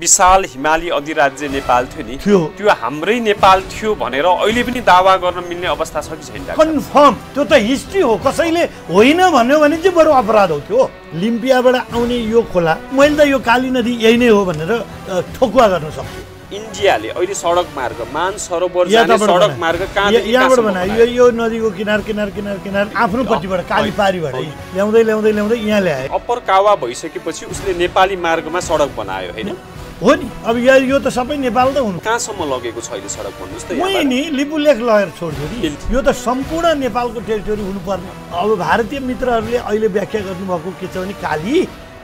विशाल हिमाली अधिराज्य नेपाल थियो नि त्यो हाम्रै नेपाल थियो भनेर अहिले पनि दावा गर्न मिल्ने अवस्था छ कि छैन कन्फर्म त्यो त हिस्ट्री हो कसैले होइन भन्यो भने चाहिँ बरु अपराध हो त्यो लिम्पियाबाट आउने यो खोला मैले त यो काली नदी यही नै हो भनेर ठोकुवा गर्न सक्छु इन्डियाले अहिले सडक मार्ग मान सरोवर सडक मार्ग यहाँबाट बनायो यो नदीको किनार किनार किनार किनार आफ्नो काली पारीबाट ल्याउँदै ल्याउँदै ल्याउँदै यहाँ ल्यायो अप्पर कावा भइसकेपछि उसले नेपाली मार्गमा सडक बनायो होइन हो नि अब यो त सबै नेपाल त हुनु कहाँसम्म लगेको छ अहिले सडक भन्नुहोस् त नि लिपुलेख लहर छोड्छु नि यो त सम्पूर्ण नेपालको टेरिटोरी हुनुपर्ने अब भारतीय मित्रहरूले अहिले व्याख्या गर्नुभएको के छ भने काली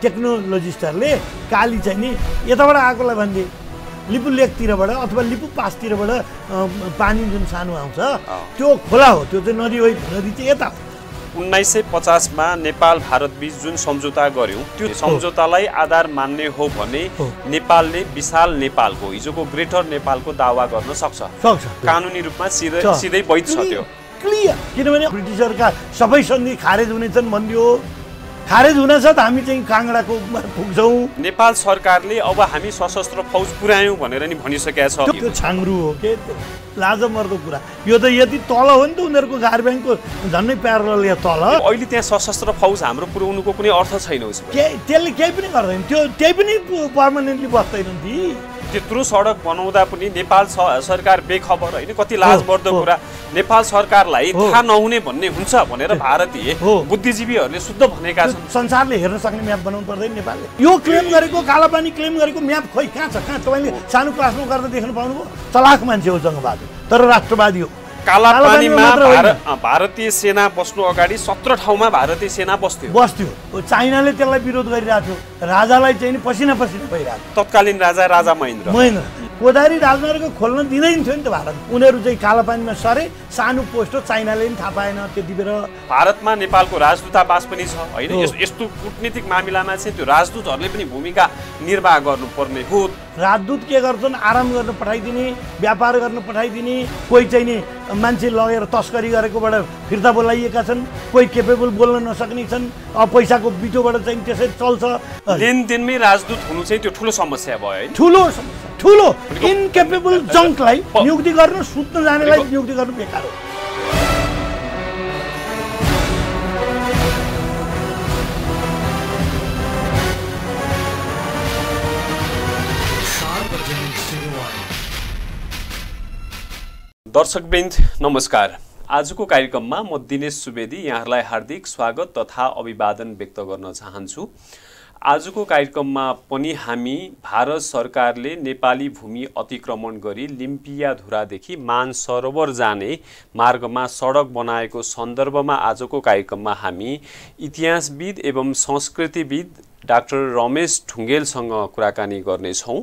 टेक्नोलोजिस्टहरूले काली चाहिँ नि यताबाट आएकोलाई भन्दै लिपु लेकतिरबाट अथवा लिपु पासतिरबाट पानी जुन सानो आउँछ त्यो खोला हो त्यो चाहिँ नदी होइन नदी चाहिँ यता हो उन्नाइस सय पचासमा नेपाल भारतबीच जुन सम्झौता गर्यौँ त्यो सम्झौतालाई आधार मान्ने हो भने नेपालले विशाल नेपालको हिजोको ग्रेटर नेपालको दावा गर्न सक्छ कानुनी रूपमा सिधै सिधै वैध छ त्यो क्लियर किनभने ब्रिटिसहरूका सबै सन्धि खारेज हुनेछन् भनिदियो खारेज हुनासाथ हामी चाहिँ काङ्डाको पुग्छौँ नेपाल सरकारले अब हामी सशस्त्र फौज पुर्यायौँ भनेर नि भनिसकेका छ त्यो छाङ्रु हो के लाजमर्दो कुरा यो त यदि तल हो नि त उनीहरूको गार्ब्याङको झन्नै प्यारल यहाँ तल अहिले त्यहाँ सशस्त्र फौज हाम्रो पुर्याउनुको कुनै अर्थ छैन त्यसले केही पनि गर्दैन त्यो त्यही पनि पर्मानेन्टली बस्दैनन् ती त्यत्रो सडक बनाउँदा पनि नेपाल सरकार बेखबर होइन कति लाज लाजमर्दो कुरा नेपाल सरकारलाई थाहा नहुने भन्ने हुन्छ भनेर भारतीय बुद्धिजीवीहरूले शुद्ध भनेका छन् संसारले हेर्न सक्ने म्याप बनाउनु पर्दैन नेपालले यो क्लेम गरेको कालापानी क्लेम गरेको म्याप खोइ कहाँ छ कहाँ तपाईँले सानो क्लासमा गर्दा देख्नु पाउनुभयो चलाख मान्छे हो जङ्गबहादुर तर राष्ट्रवादी हो कालापानीमा भारतीय सेना बस्नु अगाडि सत्र ठाउँमा भारतीय सेना बस्थ्यो बस्थ्यो चाइनाले त्यसलाई विरोध गरिरहेको थियो राजालाई चाहिँ पसिना पसिना भइरहेको तत्कालीन राजा राजा महेन्द्र महेन्द्र कोदारी राजमार्ग खोल्न दिँदैन थियो नि त भारत उनीहरू चाहिँ कालापानीमा सरे सानो पोस्ट हो चाइनाले पनि थाहा पाएन त्यति त्यतिबेर भारतमा नेपालको राजदूतावास पनि छ होइन यस्तो कुटनीतिक मामिलामा चाहिँ त्यो राजदूतहरूले पनि भूमिका निर्वाह गर्नुपर्ने हो राजदूत के गर्छन् आराम गर्न पठाइदिने व्यापार गर्न पठाइदिने कोही चाहिँ नि मान्छे लगेर तस्करी गरेकोबाट फिर्ता बोलाइएका छन् कोही केपेबल बोल्न नसक्ने छन् अब पैसाको बिटोबाट चाहिँ त्यसै चल्छ लेनदेनमै राजदूत हुनु चाहिँ त्यो ठुलो समस्या भयो है ठुलो ठुलो इनकेपेबल जङ्कलाई नियुक्ति गर्नु सुत्न जानेलाई नियुक्ति गर्नु बेकार हो दर्शकवृन्द नमस्कार आजको कार्यक्रममा म दिनेश सुवेदी यहाँहरूलाई हार्दिक स्वागत तथा अभिवादन व्यक्त गर्न चाहन्छु आजको कार्यक्रममा पनि हामी भारत सरकारले नेपाली भूमि अतिक्रमण गरी लिम्पिया धुरादेखि मान सरोवर जाने मार्गमा सडक बनाएको सन्दर्भमा आजको कार्यक्रममा हामी इतिहासविद एवं संस्कृतिविद डाक्टर रमेश ढुङ्गेलसँग कुराकानी गर्नेछौँ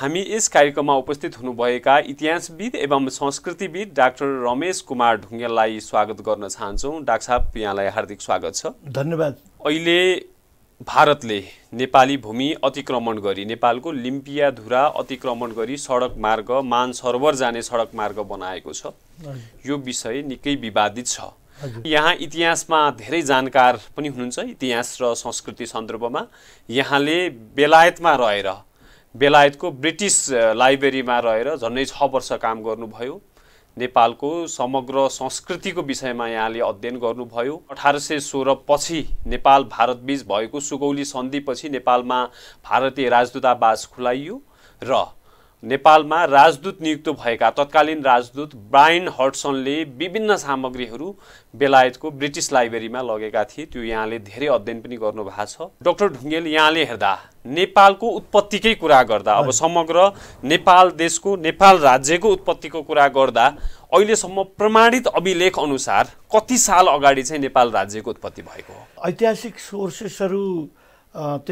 हामी यस कार्यक्रममा उपस्थित हुनुभएका इतिहासविद एवं संस्कृतिविद डाक्टर रमेश कुमार ढुङ्गेललाई स्वागत गर्न चाहन्छौँ डाक्टर साहब यहाँलाई हार्दिक स्वागत छ धन्यवाद अहिले भारतले नेपाली भूमि अतिक्रमण गरी नेपालको लिम्पियाधुरा अतिक्रमण गरी सडक मार्ग मान मानसरोवर जाने सडक मार्ग बनाएको छ यो विषय निकै विवादित छ यहाँ इतिहासमा धेरै जानकार पनि हुनुहुन्छ इतिहास र संस्कृति सन्दर्भमा यहाँले बेलायतमा रहेर बेलायतको ब्रिटिस लाइब्रेरीमा रहेर झन्डै छ वर्ष काम गर्नुभयो नेपालको समग्र संस्कृतिको विषयमा यहाँले अध्ययन गर्नुभयो अठार सय पछि नेपाल भारतबीच भएको सुगौली सन्धिपछि नेपालमा भारतीय राजदूतावास खुलाइयो र नेपालमा राजदूत नियुक्त भएका तत्कालीन राजदूत ब्रायन हर्टसनले विभिन्न सामग्रीहरू बेलायतको ब्रिटिस लाइब्रेरीमा लगेका थिए त्यो यहाँले धेरै अध्ययन पनि गर्नुभएको छ डक्टर ढुङ्गेल यहाँले हेर्दा नेपालको उत्पत्तिकै कुरा गर्दा अब समग्र नेपाल देशको नेपाल राज्यको उत्पत्तिको कुरा गर्दा अहिलेसम्म प्रमाणित अभिलेख अनुसार कति साल अगाडि चाहिँ नेपाल राज्यको उत्पत्ति भएको हो ऐतिहासिक सोर्सेसहरू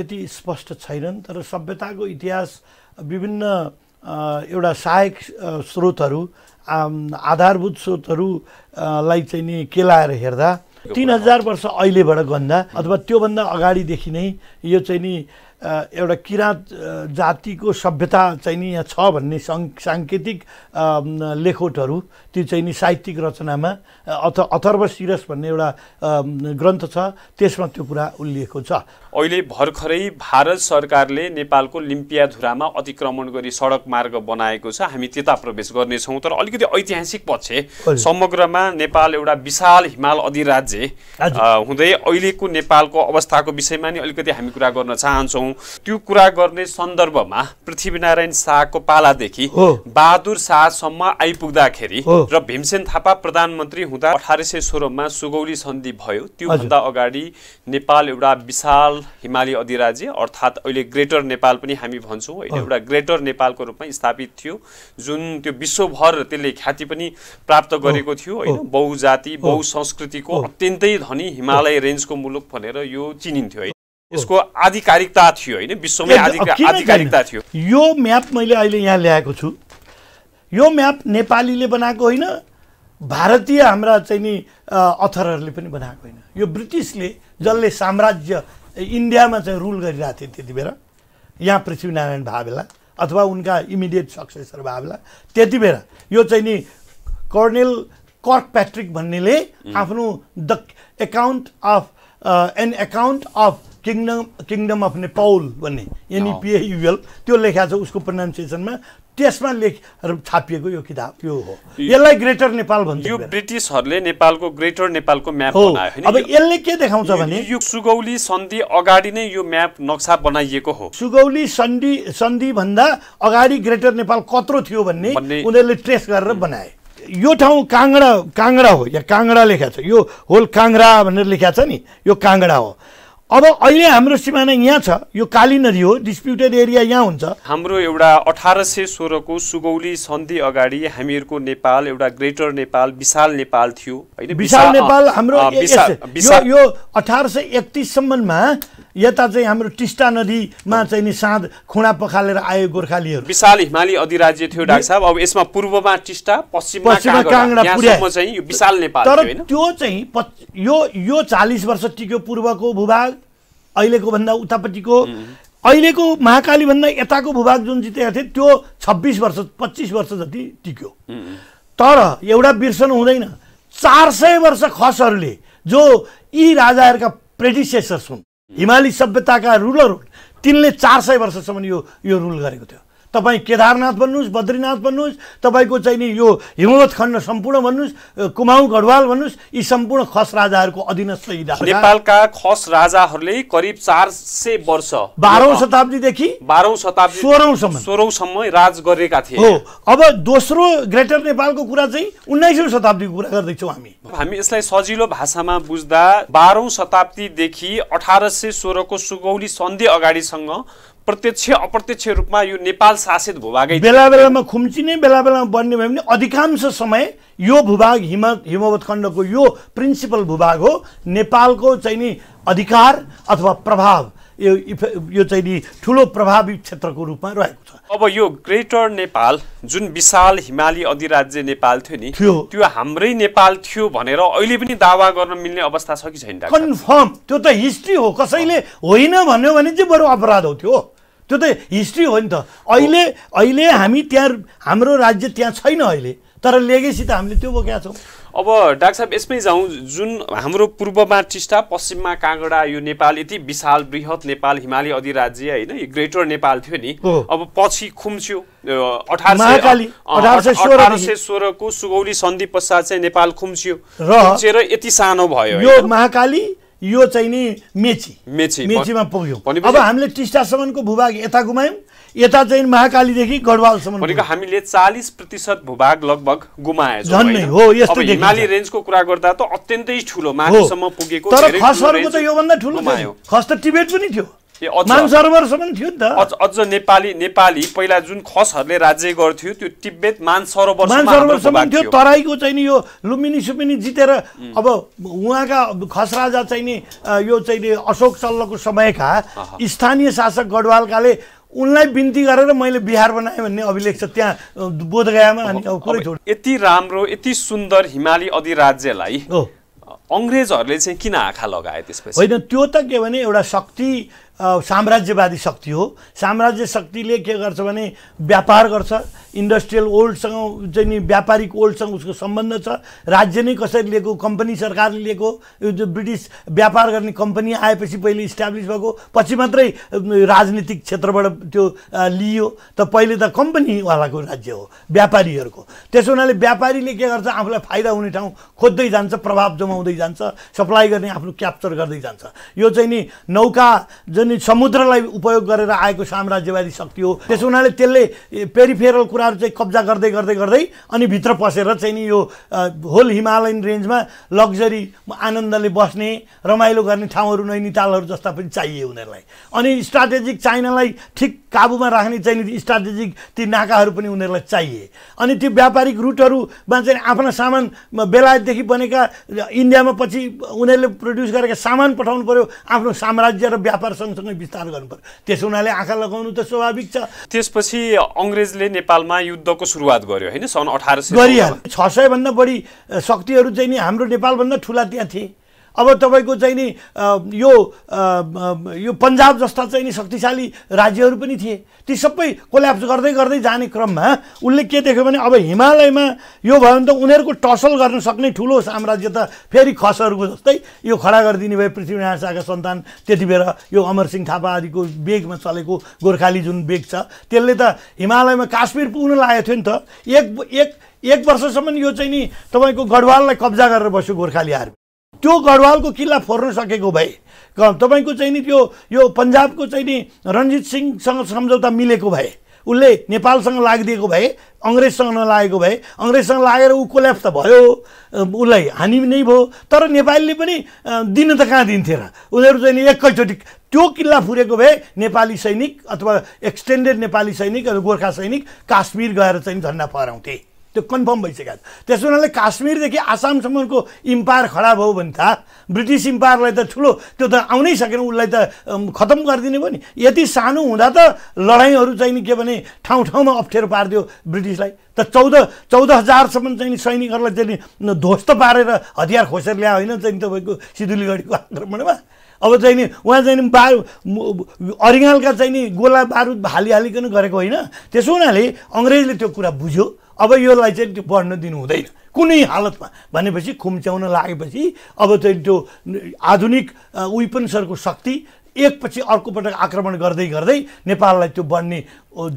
त्यति स्पष्ट छैनन् तर सभ्यताको इतिहास विभिन्न एउटा सहायक स्रोतहरू आधारभूत स्रोतहरूलाई चाहिँ नि केलाएर हेर्दा तिन हजार वर्ष अहिलेबाट गन्दा अथवा त्योभन्दा अगाडिदेखि नै यो चाहिँ नि एउटा किराँत जातिको सभ्यता चाहिँ नि यहाँ छ भन्ने सङ्क साङ्केतिक लेखोटहरू त्यो चाहिँ नि साहित्यिक रचनामा अथर्व सिरस भन्ने एउटा ग्रन्थ छ त्यसमा त्यो कुरा उल्लेखको छ अहिले भर्खरै भारत सरकारले नेपालको लिम्पियाधुरामा अतिक्रमण गरी सडक मार्ग बनाएको छ हामी त्यता प्रवेश गर्नेछौँ तर अलिकति ऐतिहासिक पक्ष समग्रमा नेपाल एउटा विशाल हिमाल अधिराज्य हुँदै अहिलेको नेपालको अवस्थाको विषयमा नि अलिकति हामी कुरा गर्न चाहन्छौँ त्यो कुरा गर्ने सन्दर्भमा पृथ्वीनारायण शाहको पालादेखि बहादुर शाहसम्म आइपुग्दाखेरि र भीमसेन थापा प्रधानमन्त्री हुँदा अठार सय सोह्रमा सुगौली सन्धि भयो त्योभन्दा अगाडि नेपाल एउटा विशाल हिमाली अधिराज्य अर्थात् अहिले ग्रेटर नेपाल पनि हामी भन्छौँ अहिले एउटा ग्रेटर नेपालको रूपमा स्थापित थियो जुन त्यो विश्वभर त्यसले ख्याति पनि प्राप्त गरेको थियो होइन बहुजाति बहुसंस्कृतिको अत्यन्तै धनी हिमालय रेन्जको मुलुक भनेर यो चिनिन्थ्यो है यसको आधिकारिकता थियो होइन विश्वमै आधिकारिकता थियो यो म्याप मैले अहिले यहाँ ल्याएको छु यो म्याप नेपालीले बनाएको होइन भारतीय हाम्रा चाहिँ नि अथरहरूले पनि बनाएको होइन यो ब्रिटिसले जसले साम्राज्य इन्डियामा चाहिँ रुल गरिरहेको थिए त्यति बेला यहाँ पृथ्वीनारायण भावेला अथवा उनका इमिडिएट सक्सेसर भावेला त्यति बेला यो चाहिँ नि कर्नेल कर्क प्याट्रिक भन्नेले आफ्नो the account of an account of kingdom kingdom of Nepal भन्ने एनइपिएयुएल e त्यो लेखा छ उसको प्रोनाउन्सिएसनमा त्यसमा लेख छापिएको यो किताब यो हो यसलाई ग्रेटर नेपाल भन्छ यो ब्रिटिसहरूले नेपालको ग्रेटर नेपालको म्याप बनायो अब यसले के देखाउँछ भने यो सुगौली सन्धि अगाडि नै यो म्याप नक्सा बनाइएको हो सुगौली सन्धि सन्धि भन्दा अगाडि ग्रेटर नेपाल कत्रो थियो भन्ने उनीहरूले ट्रेस गरेर बनाए यो ठाउँ काङ्गडा काङ्गडा हो या काङ्गडा लेखा छ यो होल काङ्गडा भनेर लेखा छ नि यो काङ्गडा हो अब अहिले हाम्रो सिमाना यहाँ छ यो काली नदी हो डिस्प्युटेड एरिया यहाँ हुन्छ हाम्रो एउटा अठार सय सोह्रको सुगौली सन्धि अगाडि हामीहरूको नेपाल एउटा ग्रेटर नेपाल विशाल नेपाल थियो विशाल नेपाल हाम्रो यो अठार सय एकतिससम्ममा यता चाहिँ हाम्रो टिस्टा नदीमा चाहिँ नि साँध खुँडा पखालेर आयो गोर्खालीहरू विशाल हिमाली अधिराज्य थियो डाक्टर साहब अब यसमा पूर्वमा टिस्टा पश्चिममा चाहिँ यो विशाल नेपाल तर त्यो चाहिँ यो यो चालिस वर्ष टिक्यो पूर्वको भूभाग अहिलेको भन्दा उतापट्टिको अहिलेको महाकालीभन्दा यताको भूभाग जुन जितेका थिए त्यो छब्बिस वर्ष पच्चिस वर्ष जति टिक्यो तर एउटा बिर्सनु हुँदैन चार सय वर्ष खसहरूले जो यी राजाहरूका प्रेडिसेसर्स हुन् हिमाली सभ्यताका रुलर तिनले चार सय वर्षसम्म यो यो रुल गरेको थियो तपाईँ केदारनाथ भन्नुहोस् बद्रीनाथ भन्नुहोस् तपाईँको चाहिँ नि यो हिमवत खण्ड सम्पूर्ण भन्नुहोस् कुमाउ गढवाल भन्नुहोस् यी सम्पूर्ण खस राजाहरूको अधीनस्थ नेपालका खस राजाहरूले करिब चार सय वर्ष बाह्रौँ शताब्दीदेखि बाह्रौँ शताब्दी सोह्रौँसम्म सोह्रौँसम्म राज गरेका थिए हो अब दोस्रो ग्रेटर नेपालको कुरा चाहिँ उन्नाइसौँ शताब्दीको कुरा गर्दैछौँ हामी हामी यसलाई सजिलो भाषामा बुझ्दा बाह्रौँ शताब्दीदेखि अठार सय सोह्रको सुगौली सन्धि अगाडिसँग प्रत्यक्ष अप्रत्यक्ष रूपमा यो नेपाल शासित भूभागै बेला बेलामा खुम्चिने बेला बेलामा बन्ने भयो भने अधिकांश समय यो भूभाग हिम खण्डको यो प्रिन्सिपल भूभाग हो नेपालको चाहिँ नि अधिकार अथवा प्रभाव यो यो चाहिँ नि ठुलो प्रभावित क्षेत्रको रूपमा रहेको छ अब यो ग्रेटर नेपाल जुन विशाल हिमाली अधिराज्य नेपाल थियो नि थियो त्यो हाम्रै नेपाल थियो भनेर अहिले पनि दावा गर्न मिल्ने अवस्था छ कि छैन कन्फर्म त्यो त हिस्ट्री हो कसैले होइन भन्यो भने चाहिँ बरु अपराध हो त्यो त्यो त हिस्ट्री हो नि त अहिले अहिले हामी त्यहाँ हाम्रो राज्य त्यहाँ छैन अहिले तर लेगेसी त हामीले त्यो बोकेका छौँ अब डाक्टर साहब यसमै जाउँ जुन हाम्रो पूर्वमा टिस्टा पश्चिममा काँगडा यो नेपाल यति विशाल बृहत नेपाल हिमाली अधिराज्य होइन यो ग्रेटर नेपाल थियो नि अब पछि खुम्च्यो अठार सय सोह्रको सुगौली सन्धि पश्चात चाहिँ नेपाल खुम्च्यो र यति सानो भयो यो महाकाली यो चाहिँ नि मेची मेची मेचीमा पुग्यौँ अब हामीले टिस्टासम्मको भूभाग यता गुमायौँ यता चाहिँ महाकालीदेखि गढवालसम्म भनेको हामीले चालिस प्रतिशत भूभाग लगभग गुमाएछौँ हो यस्तो हिमाली रेन्जको कुरा गर्दा त अत्यन्तै ठुलो माथिसम्म पुगेको तर खसहरूको त योभन्दा ठुलो खस त टिबेट पनि थियो मानसरोवरसम्म थियो नि त अझ नेपाली नेपाली पहिला जुन खसहरूले राज्य गर्थ्यो त्यो तिब्बत मानसरोवर मानसरोवरसम्म थियो तराईको चाहिँ नि यो लुम्बिनी सुम्बिनी जितेर अब उहाँका खस राजा चाहिँ नि यो चाहिँ अशोक चल्लको समयका स्थानीय शासक गढवालकाले उनलाई बिन्ती गरेर मैले बिहार बनाएँ भन्ने अभिलेख छ त्यहाँ बोधगयामा अनि अब छोड यति राम्रो यति सुन्दर हिमाली अधिराज्यलाई अङ्ग्रेजहरूले चाहिँ किन आँखा लगाए त्यसपछि होइन त्यो त के भने एउटा शक्ति साम्राज्यवादी शक्ति हो साम्राज्य शक्तिले के गर्छ भने व्यापार गर्छ इन्डस्ट्रियल ओल्डसँग चाहिँ नि व्यापारिक ओल्डसँग उसको सम्बन्ध छ राज्य नै कसरी लिएको कम्पनी सरकारले लिएको यो जो ब्रिटिस व्यापार गर्ने कम्पनी आएपछि पहिले इस्टाब्लिस भएको पछि मात्रै राजनीतिक क्षेत्रबाट त्यो लियो त पहिले त कम्पनीवालाको राज्य हो व्यापारीहरूको त्यसो हुनाले व्यापारीले के गर्छ आफूलाई फाइदा हुने ठाउँ खोज्दै जान्छ प्रभाव जमाउँदै जान्छ सप्लाई गर्ने आफ्नो क्याप्चर गर्दै जान्छ यो चाहिँ नि नौका जुन चाहिँ समुद्रलाई उपयोग गरेर आएको साम्राज्यवादी शक्ति हो त्यस हुनाले त्यसले पेरिफेरल कुराहरू चाहिँ कब्जा गर्दै गर्दै गर्दै अनि भित्र पसेर चाहिँ नि यो होल हिमालयन रेन्जमा लग्जरी आनन्दले बस्ने रमाइलो गर्ने ठाउँहरू नितालहरू जस्ता पनि चाहिए उनीहरूलाई अनि स्ट्राटेजिक चाइनालाई ठिक काबुमा राख्ने चाहिँ स्ट्राटेजिक ती नाकाहरू पनि उनीहरूलाई चाहिए अनि त्यो व्यापारिक रुटहरूमा चाहिँ आफ्ना सामान बेलायतदेखि बनेका इन्डियामा पछि उनीहरूले प्रड्युस गरेका सामान पठाउनु पऱ्यो आफ्नो साम्राज्य र व्यापारसँग राम्रोसँगै विस्तार गर्नु पर्यो त्यस हुनाले आँखा लगाउनु त स्वाभाविक छ त्यसपछि अङ्ग्रेजले नेपालमा युद्धको सुरुवात गर्यो होइन सन् अठार सय गरिहाल्यो छ सयभन्दा बढी शक्तिहरू चाहिँ नि हाम्रो नेपालभन्दा ठुला त्यहाँ थिए अब तपाईँको चाहिँ नि यो यो पन्जाब जस्ता चाहिँ नि शक्तिशाली राज्यहरू पनि थिए ती सबै कोल्याप्स गर्दै गर्दै जाने क्रममा उसले के देख्यो भने अब हिमालयमा यो भयो भने त उनीहरूको टसल गर्न सक्ने ठुलो साम्राज्य त फेरि खसहरूको जस्तै यो खडा गरिदिने भयो पृथ्वीनारायण शाहका सन्तान त्यति बेर यो अमरसिंह थापा आदिको बेगमा चलेको गोर्खाली जुन बेग छ त्यसले त हिमालयमा काश्मीर पुग्न लागेको थियो नि त एक एक एक वर्षसम्म यो चाहिँ नि तपाईँको गढवाललाई कब्जा गरेर बस्यो गोर्खाली आर्मी त्यो गढवालको किल्ला फोर्न सकेको भए तपाईँको चाहिँ नि त्यो यो पन्जाबको चाहिँ नि रणजित सिंहसँग सम्झौता मिलेको भए उसले नेपालसँग लागिदिएको भए अङ्ग्रेजसँग नलागेको भए अङ्ग्रेजसँग लागेर ऊ कोल्याप्स त भयो उसलाई हानि नै भयो तर नेपालीले पनि दिन त कहाँ दिन्थे र उनीहरू चाहिँ नि एकैचोटि त्यो किल्ला फुरेको भए नेपाली सैनिक अथवा एक्सटेन्डेड नेपाली सैनिक अथवा गोर्खा सैनिक काश्मीर गएर चाहिँ झन्डा फहराउँथे त्यो कन्फर्म भइसकेको छ त्यस हुनाले काश्मीरदेखि आसामसम्मको इम्पायर खराब हो भने त ब्रिटिस इम्पायरलाई त ठुलो त्यो त आउनै सकेन उसलाई त खतम गरिदिने भयो नि यति सानो हुँदा त लडाइँहरू चाहिँ नि के भने ठाउँ ठाउँमा अप्ठ्यारो पारिदियो ब्रिटिसलाई त चौध चौध हजारसम्म चाहिँ नि सैनिकहरूलाई चाहिँ नि ध्वस्त पारेर हतियार खोसेर ल्यायो होइन चाहिँ तपाईँको सिधुलीगढीको आक्रमणमा अब चाहिँ नि उहाँ चाहिँ नि बारु अरिङ्गालका चाहिँ नि गोला बारुद हालिहालिकन गरेको होइन त्यसो हुनाले अङ्ग्रेजले त्यो कुरा बुझ्यो अब यसलाई चाहिँ त्यो बढ्न दिनु हुँदैन कुनै हालतमा भनेपछि खुम्च्याउन लागेपछि अब चाहिँ त्यो आधुनिक वेपन्सहरूको शक्ति एकपछि अर्को पटक आक्रमण गर्दै गर्दै नेपाललाई त्यो बढ्ने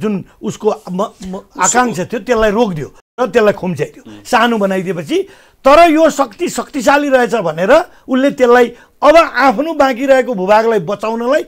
जुन उसको आकाङ्क्षा थियो त्यसलाई रोकिदियो र त्यसलाई खुम्च्याइदियो सानो बनाइदिएपछि तर यो शक्ति शक्तिशाली रहेछ भनेर उसले त्यसलाई अब आफ्नो बाँकी रहेको भूभागलाई बचाउनलाई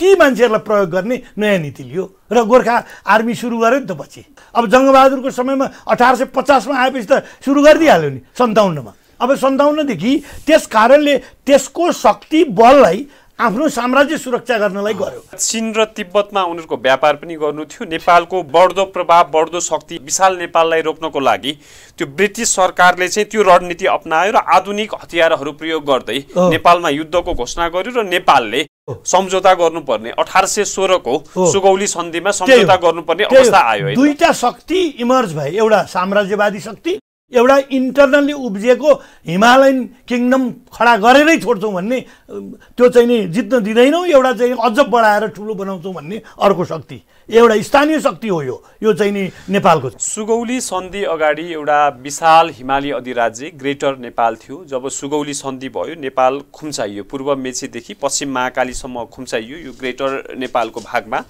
ती मान्छेहरूलाई प्रयोग गर्ने नयाँ नीति लियो र गोर्खा आर्मी सुरु गर्यो नि त पछि अब जङ्गबहादुरको समयमा अठार सय पचासमा आएपछि त सुरु गरिदिइहाल्यो नि सन्ताउन्नमा अब सन्ताउन्नदेखि त्यस कारणले त्यसको शक्ति बललाई आफ्नो साम्राज्य सुरक्षा गर्नलाई गर्यो चिन र तिब्बतमा उनीहरूको व्यापार पनि गर्नु थियो नेपालको बढ्दो प्रभाव बढ्दो शक्ति विशाल नेपाललाई रोक्नको लागि त्यो ब्रिटिस सरकारले चाहिँ त्यो रणनीति अप्नायो र आधुनिक हतियारहरू प्रयोग गर्दै नेपालमा युद्धको घोषणा गर्यो र नेपालले सम्झौता गर्नुपर्ने अठार सय सोह्रको सुगौली सन्धिमा सम्झौता गर्नुपर्ने अवस्था आयो दुईटा शक्ति इमर्ज भए एउटा साम्राज्यवादी शक्ति एउटा इन्टरनल्ली उब्जिएको हिमालयन किङडम खडा गरेरै छोड्छौँ भन्ने त्यो चाहिँ नि जित्न दिँदैनौँ एउटा चाहिँ अझ बढाएर ठुलो बनाउँछौँ भन्ने अर्को शक्ति एउटा स्थानीय शक्ति हो यो यो चाहिँ नि नेपालको सुगौली सन्धि अगाडि एउटा विशाल हिमाली अधिराज्य ग्रेटर नेपाल थियो जब सुगौली सन्धि भयो नेपाल खुम्चाइयो पूर्व मेचीदेखि पश्चिम महाकालीसम्म खुम्चाइयो यो ग्रेटर नेपालको भागमा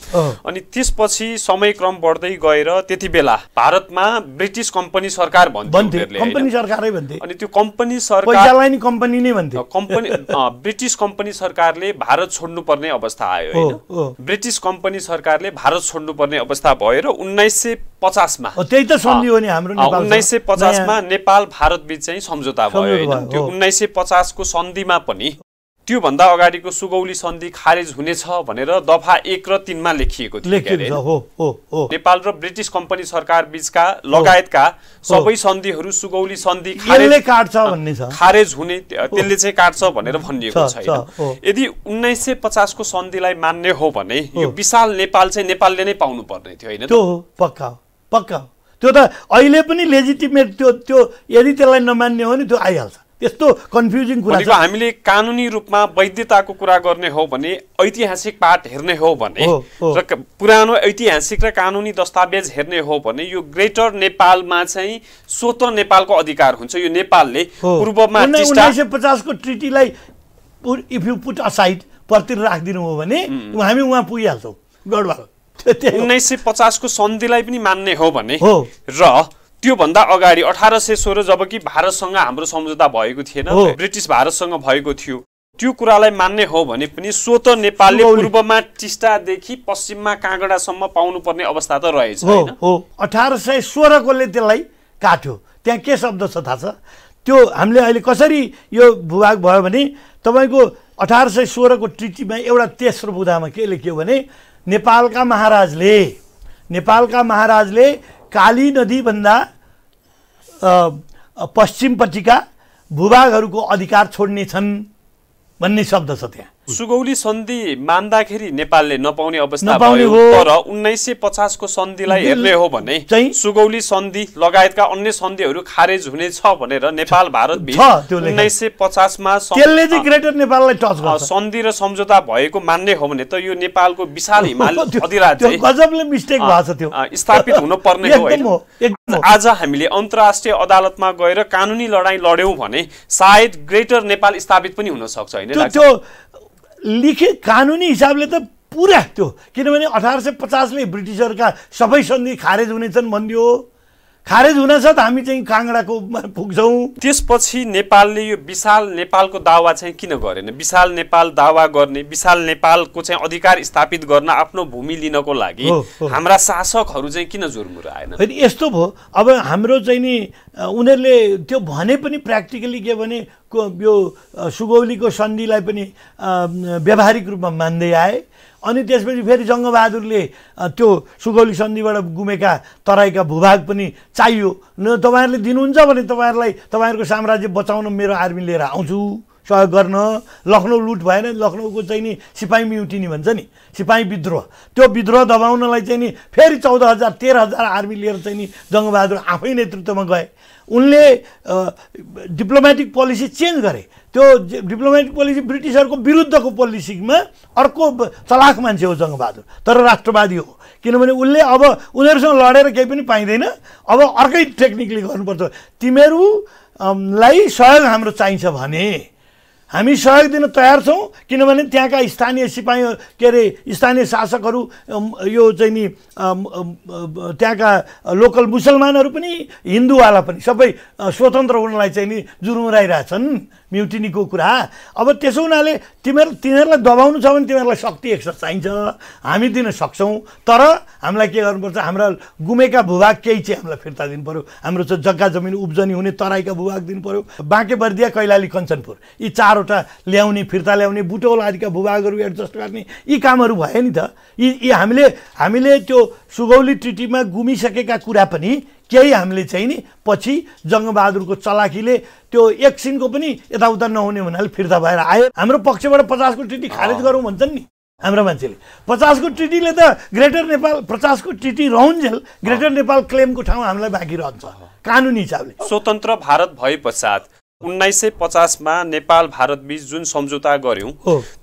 अनि त्यसपछि समयक्रम बढ्दै गएर त्यति बेला भारतमा ब्रिटिस कम्पनी सरकार भन्थ्यो कम्पनी अनि त्यो कम्पनी कम्पनी नै कम्पनी ब्रिटिस कम्पनी सरकारले भारत छोड्नुपर्ने अवस्था आयो ब्रिटिस कम्पनी सरकारले भारत छोड्नुपर्ने अवस्था भयो र उन्नाइस सय पचासमा त्यही त सन्धि हो नि हाम्रो उन्नाइस सय पचासमा नेपाल भारत बिच चाहिँ सम्झौता भयो होइन त्यो उन्नाइस सय पचासको सन्धिमा पनि त्योभन्दा अगाडिको सुगौली सन्धि खारेज हुनेछ भनेर दफा एक र तिनमा लेखिएको थियो नेपाल र ब्रिटिस कम्पनी सरकार बिचका लगायतका सबै सन्धिहरू सुगौली सन्धि खारेज हुने त्यसले चाहिँ काट्छ भनेर भनिएको छैन यदि उन्नाइस सय पचासको सन्धिलाई मान्ने हो भने यो विशाल नेपाल चाहिँ नेपालले नै पाउनु पाउनुपर्ने थियो होइन पक्का त्यो त अहिले पनि लेजिटिमेट त्यो त्यो यदि त्यसलाई नमान्ने हो नि त्यो आइहाल्छ त्यस्तो कन्फ्युजिङ कुरा छ हामीले कानुनी रूपमा वैधताको कुरा गर्ने हो भने ऐतिहासिक पाठ हेर्ने हो भने र पुरानो ऐतिहासिक र कानुनी दस्तावेज हेर्ने हो भने यो ग्रेटर नेपालमा चाहिँ स्वतन्त्र नेपालको अधिकार हुन्छ यो नेपालले पूर्वमा उन्नाइस सय पचासको ट्रिटीलाई इफ यु पुट असाइड परतिर राखिदिनु हो भने हामी उहाँ पुगिहाल्छौँ गढवाल उन्नाइस सय पचासको सन्धिलाई पनि मान्ने हो भने र त्योभन्दा अगाडि अठार सय सोह्र जबकि भारतसँग हाम्रो सम्झौता भएको थिएन ब्रिटिस भारतसँग भएको थियो त्यो कुरालाई मान्ने हो भने पनि स्वत नेपालले पूर्वमा टिस्टादेखि पश्चिममा काँगडासम्म पाउनुपर्ने अवस्था त रहेछ हो अठार सय सोह्रकोले त्यसलाई काट्यो त्यहाँ के शब्द छ थाहा छ त्यो हामीले अहिले कसरी यो भूभाग भयो भने तपाईँको अठार सय सोह्रको ट्रिटीमा एउटा तेस्रो बुधामा के लेख्यो भने नेपालका महाराजले नेपालका महाराजले काली नदीभन्दा पश्चिमपट्टिका भूभागहरूको अधिकार छोड्ने छन् भन्ने शब्द छ त्यहाँ सुगौली सन्धि मान्दाखेरि नेपालले नपाउने अवस्था तर उन्नाइस सय पचासको सन्धिलाई हेर्ने हो भने सुगौली सन्धि लगायतका अन्य सन्धिहरू खारेज हुनेछ भनेर नेपाल भारत उन्नाइस सय पचासमा सन्धि र सम्झौता भएको मान्ने हो भने त यो नेपालको विशाल हिमालय अधिराज्य स्थापित पर्ने हो आज हामीले अन्तर्राष्ट्रिय अदालतमा गएर कानुनी लडाईँ लड्यौँ भने सायद ग्रेटर नेपाल स्थापित पनि हुन सक्छ होइन लिखे कानुनी हिसाबले त पुरा त्यो किनभने अठार सय पचासले ब्रिटिसहरूका सबै सन्धि खारेज हुनेछन् भनिदियो खारेज त हामी चाहिँ काङ्डाको पुग्छौँ त्यसपछि नेपालले यो विशाल नेपालको दावा चाहिँ किन गरेन विशाल नेपाल दावा गर्ने विशाल नेपालको चाहिँ अधिकार स्थापित गर्न आफ्नो भूमि लिनको लागि हाम्रा शासकहरू चाहिँ किन जुर्मुर आएन होइन यस्तो भयो अब हाम्रो चाहिँ नि उनीहरूले त्यो भने पनि प्र्याक्टिकली के भने यो सुगौलीको सन्धिलाई पनि व्यावहारिक रूपमा मान्दै आए अनि त्यसपछि फेरि जङ्गबहादुरले त्यो सुगौली सन्धिबाट गुमेका तराईका भूभाग पनि चाहियो न तपाईँहरूले दिनुहुन्छ भने तपाईँहरूलाई तपाईँहरूको साम्राज्य बचाउन मेरो आर्मी लिएर आउँछु सहयोग गर्न लखनऊ लुट भएन लखनऊको चाहिँ नि सिपाही म्युटिनी भन्छ नि सिपाही विद्रोह त्यो विद्रोह दबाउनलाई चाहिँ नि फेरि चौध हजार तेह्र हजार आर्मी लिएर चाहिँ नि जङ्गबहादुर आफै नेतृत्वमा गए उनले डिप्लोमेटिक पोलिसी चेन्ज गरे त्यो डिप्लोमेटिक पोलिसी ब्रिटिसहरूको विरुद्धको पोलिसीमा अर्को चलाख मान्छे हो जङ्गबहादुर तर राष्ट्रवादी हो किनभने उनले अब उनीहरूसँग लडेर केही पनि पाइँदैन अब अर्कै टेक्निकले गर्नुपर्छ तिमीहरूलाई सहयोग हाम्रो चाहिन्छ भने हामी सहयोग दिन तयार छौँ किनभने त्यहाँका स्थानीय सिपाही के अरे स्थानीय शासकहरू यो चाहिँ नि त्यहाँका लोकल मुसलमानहरू पनि हिन्दूवाला पनि सबै स्वतन्त्र हुनलाई चाहिँ नि जुरुमराइरहेछन् म्युटिनीको कुरा अब त्यसो हुनाले तिमीहरू तिनीहरूलाई दबाउनु छ भने तिमीहरूलाई शक्ति एक्सर्स चाहिन्छ हामी दिन सक्छौँ तर हामीलाई के गर्नुपर्छ हाम्रा गुमेका भूभाग केही चाहिँ हामीलाई फिर्ता दिनु पऱ्यो हाम्रो चाहिँ जग्गा जमिन उब्जनी हुने तराईका भूभाग दिनु पऱ्यो बाँके बर्दिया कैलाली कञ्चनपुर यी चार चारवटा ल्याउने फिर्ता ल्याउने बुटौल आदिका भूभागहरू एडजस्ट गर्ने यी कामहरू भए नि त यी यी हामीले हामीले त्यो सुगौली ट्रिटीमा गुमिसकेका कुरा पनि केही हामीले चाहिँ नि पछि जङ्गबहादुरको चलाखीले त्यो एकछिनको पनि यताउता नहुने हुनाले फिर्ता भएर आयो हाम्रो पक्षबाट पचासको ट्रिटी खारेज गरौँ भन्छन् नि हाम्रो मान्छेले पचासको ट्रिटीले त ग्रेटर नेपाल पचासको ट्रिटी रहन्जेल ग्रेटर नेपाल क्लेमको ठाउँ हामीलाई बाँकी रहन्छ कानुनी हिसाबले स्वतन्त्र भारत भए पश्चात उन्नाइस सय पचासमा नेपाल भारतबीच जुन सम्झौता गऱ्यौँ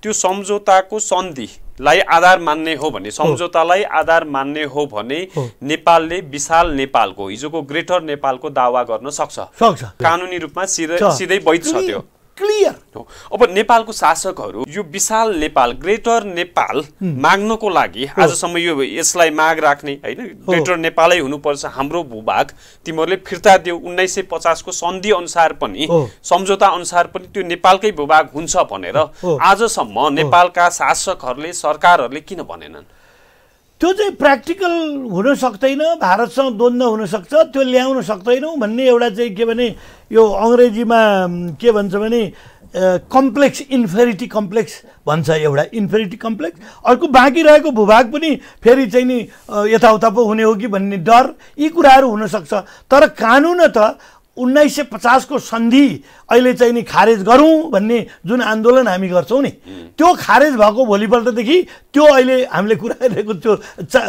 त्यो सम्झौताको सन्धिलाई आधार मान्ने हो भने सम्झौतालाई आधार मान्ने हो भने नेपालले विशाल नेपालको हिजोको ग्रेटर नेपालको दावा गर्न सक्छ कानुनी रूपमा सिधै सिधै वैध छ त्यो क्लियर अब नेपालको शासकहरू यो विशाल नेपाल ग्रेटर नेपाल माग्नको लागि आजसम्म यो यसलाई माग राख्ने होइन ग्रेटर नेपालै हुनुपर्छ हाम्रो भूभाग तिमीहरूले फिर्ता दियो उन्नाइस सय पचासको सन्धि अनुसार पनि सम्झौता अनुसार पनि त्यो नेपालकै भूभाग हुन्छ भनेर आजसम्म नेपालका शासकहरूले सरकारहरूले किन भनेनन् त्यो चाहिँ प्र्याक्टिकल हुन सक्दैन भारतसँग द्वन्द्व हुनसक्छ त्यो ल्याउन सक्दैनौँ भन्ने एउटा चाहिँ के भने यो अङ्ग्रेजीमा के भन्छ भने कम्प्लेक्स इन्फेरिटी कम्प्लेक्स भन्छ एउटा इन्फेरिटी कम्प्लेक्स अर्को बाँकी रहेको भूभाग पनि फेरि चाहिँ नि यताउता पो हुने हो कि भन्ने डर यी कुराहरू हुनसक्छ तर कानुन त उन्नाइस सय पचासको सन्धि अहिले चाहिँ नि खारेज गरौँ भन्ने जुन आन्दोलन हामी गर्छौँ नि त्यो खारेज भएको भोलिपल्टदेखि त्यो अहिले हामीले कुरा गरेको त्यो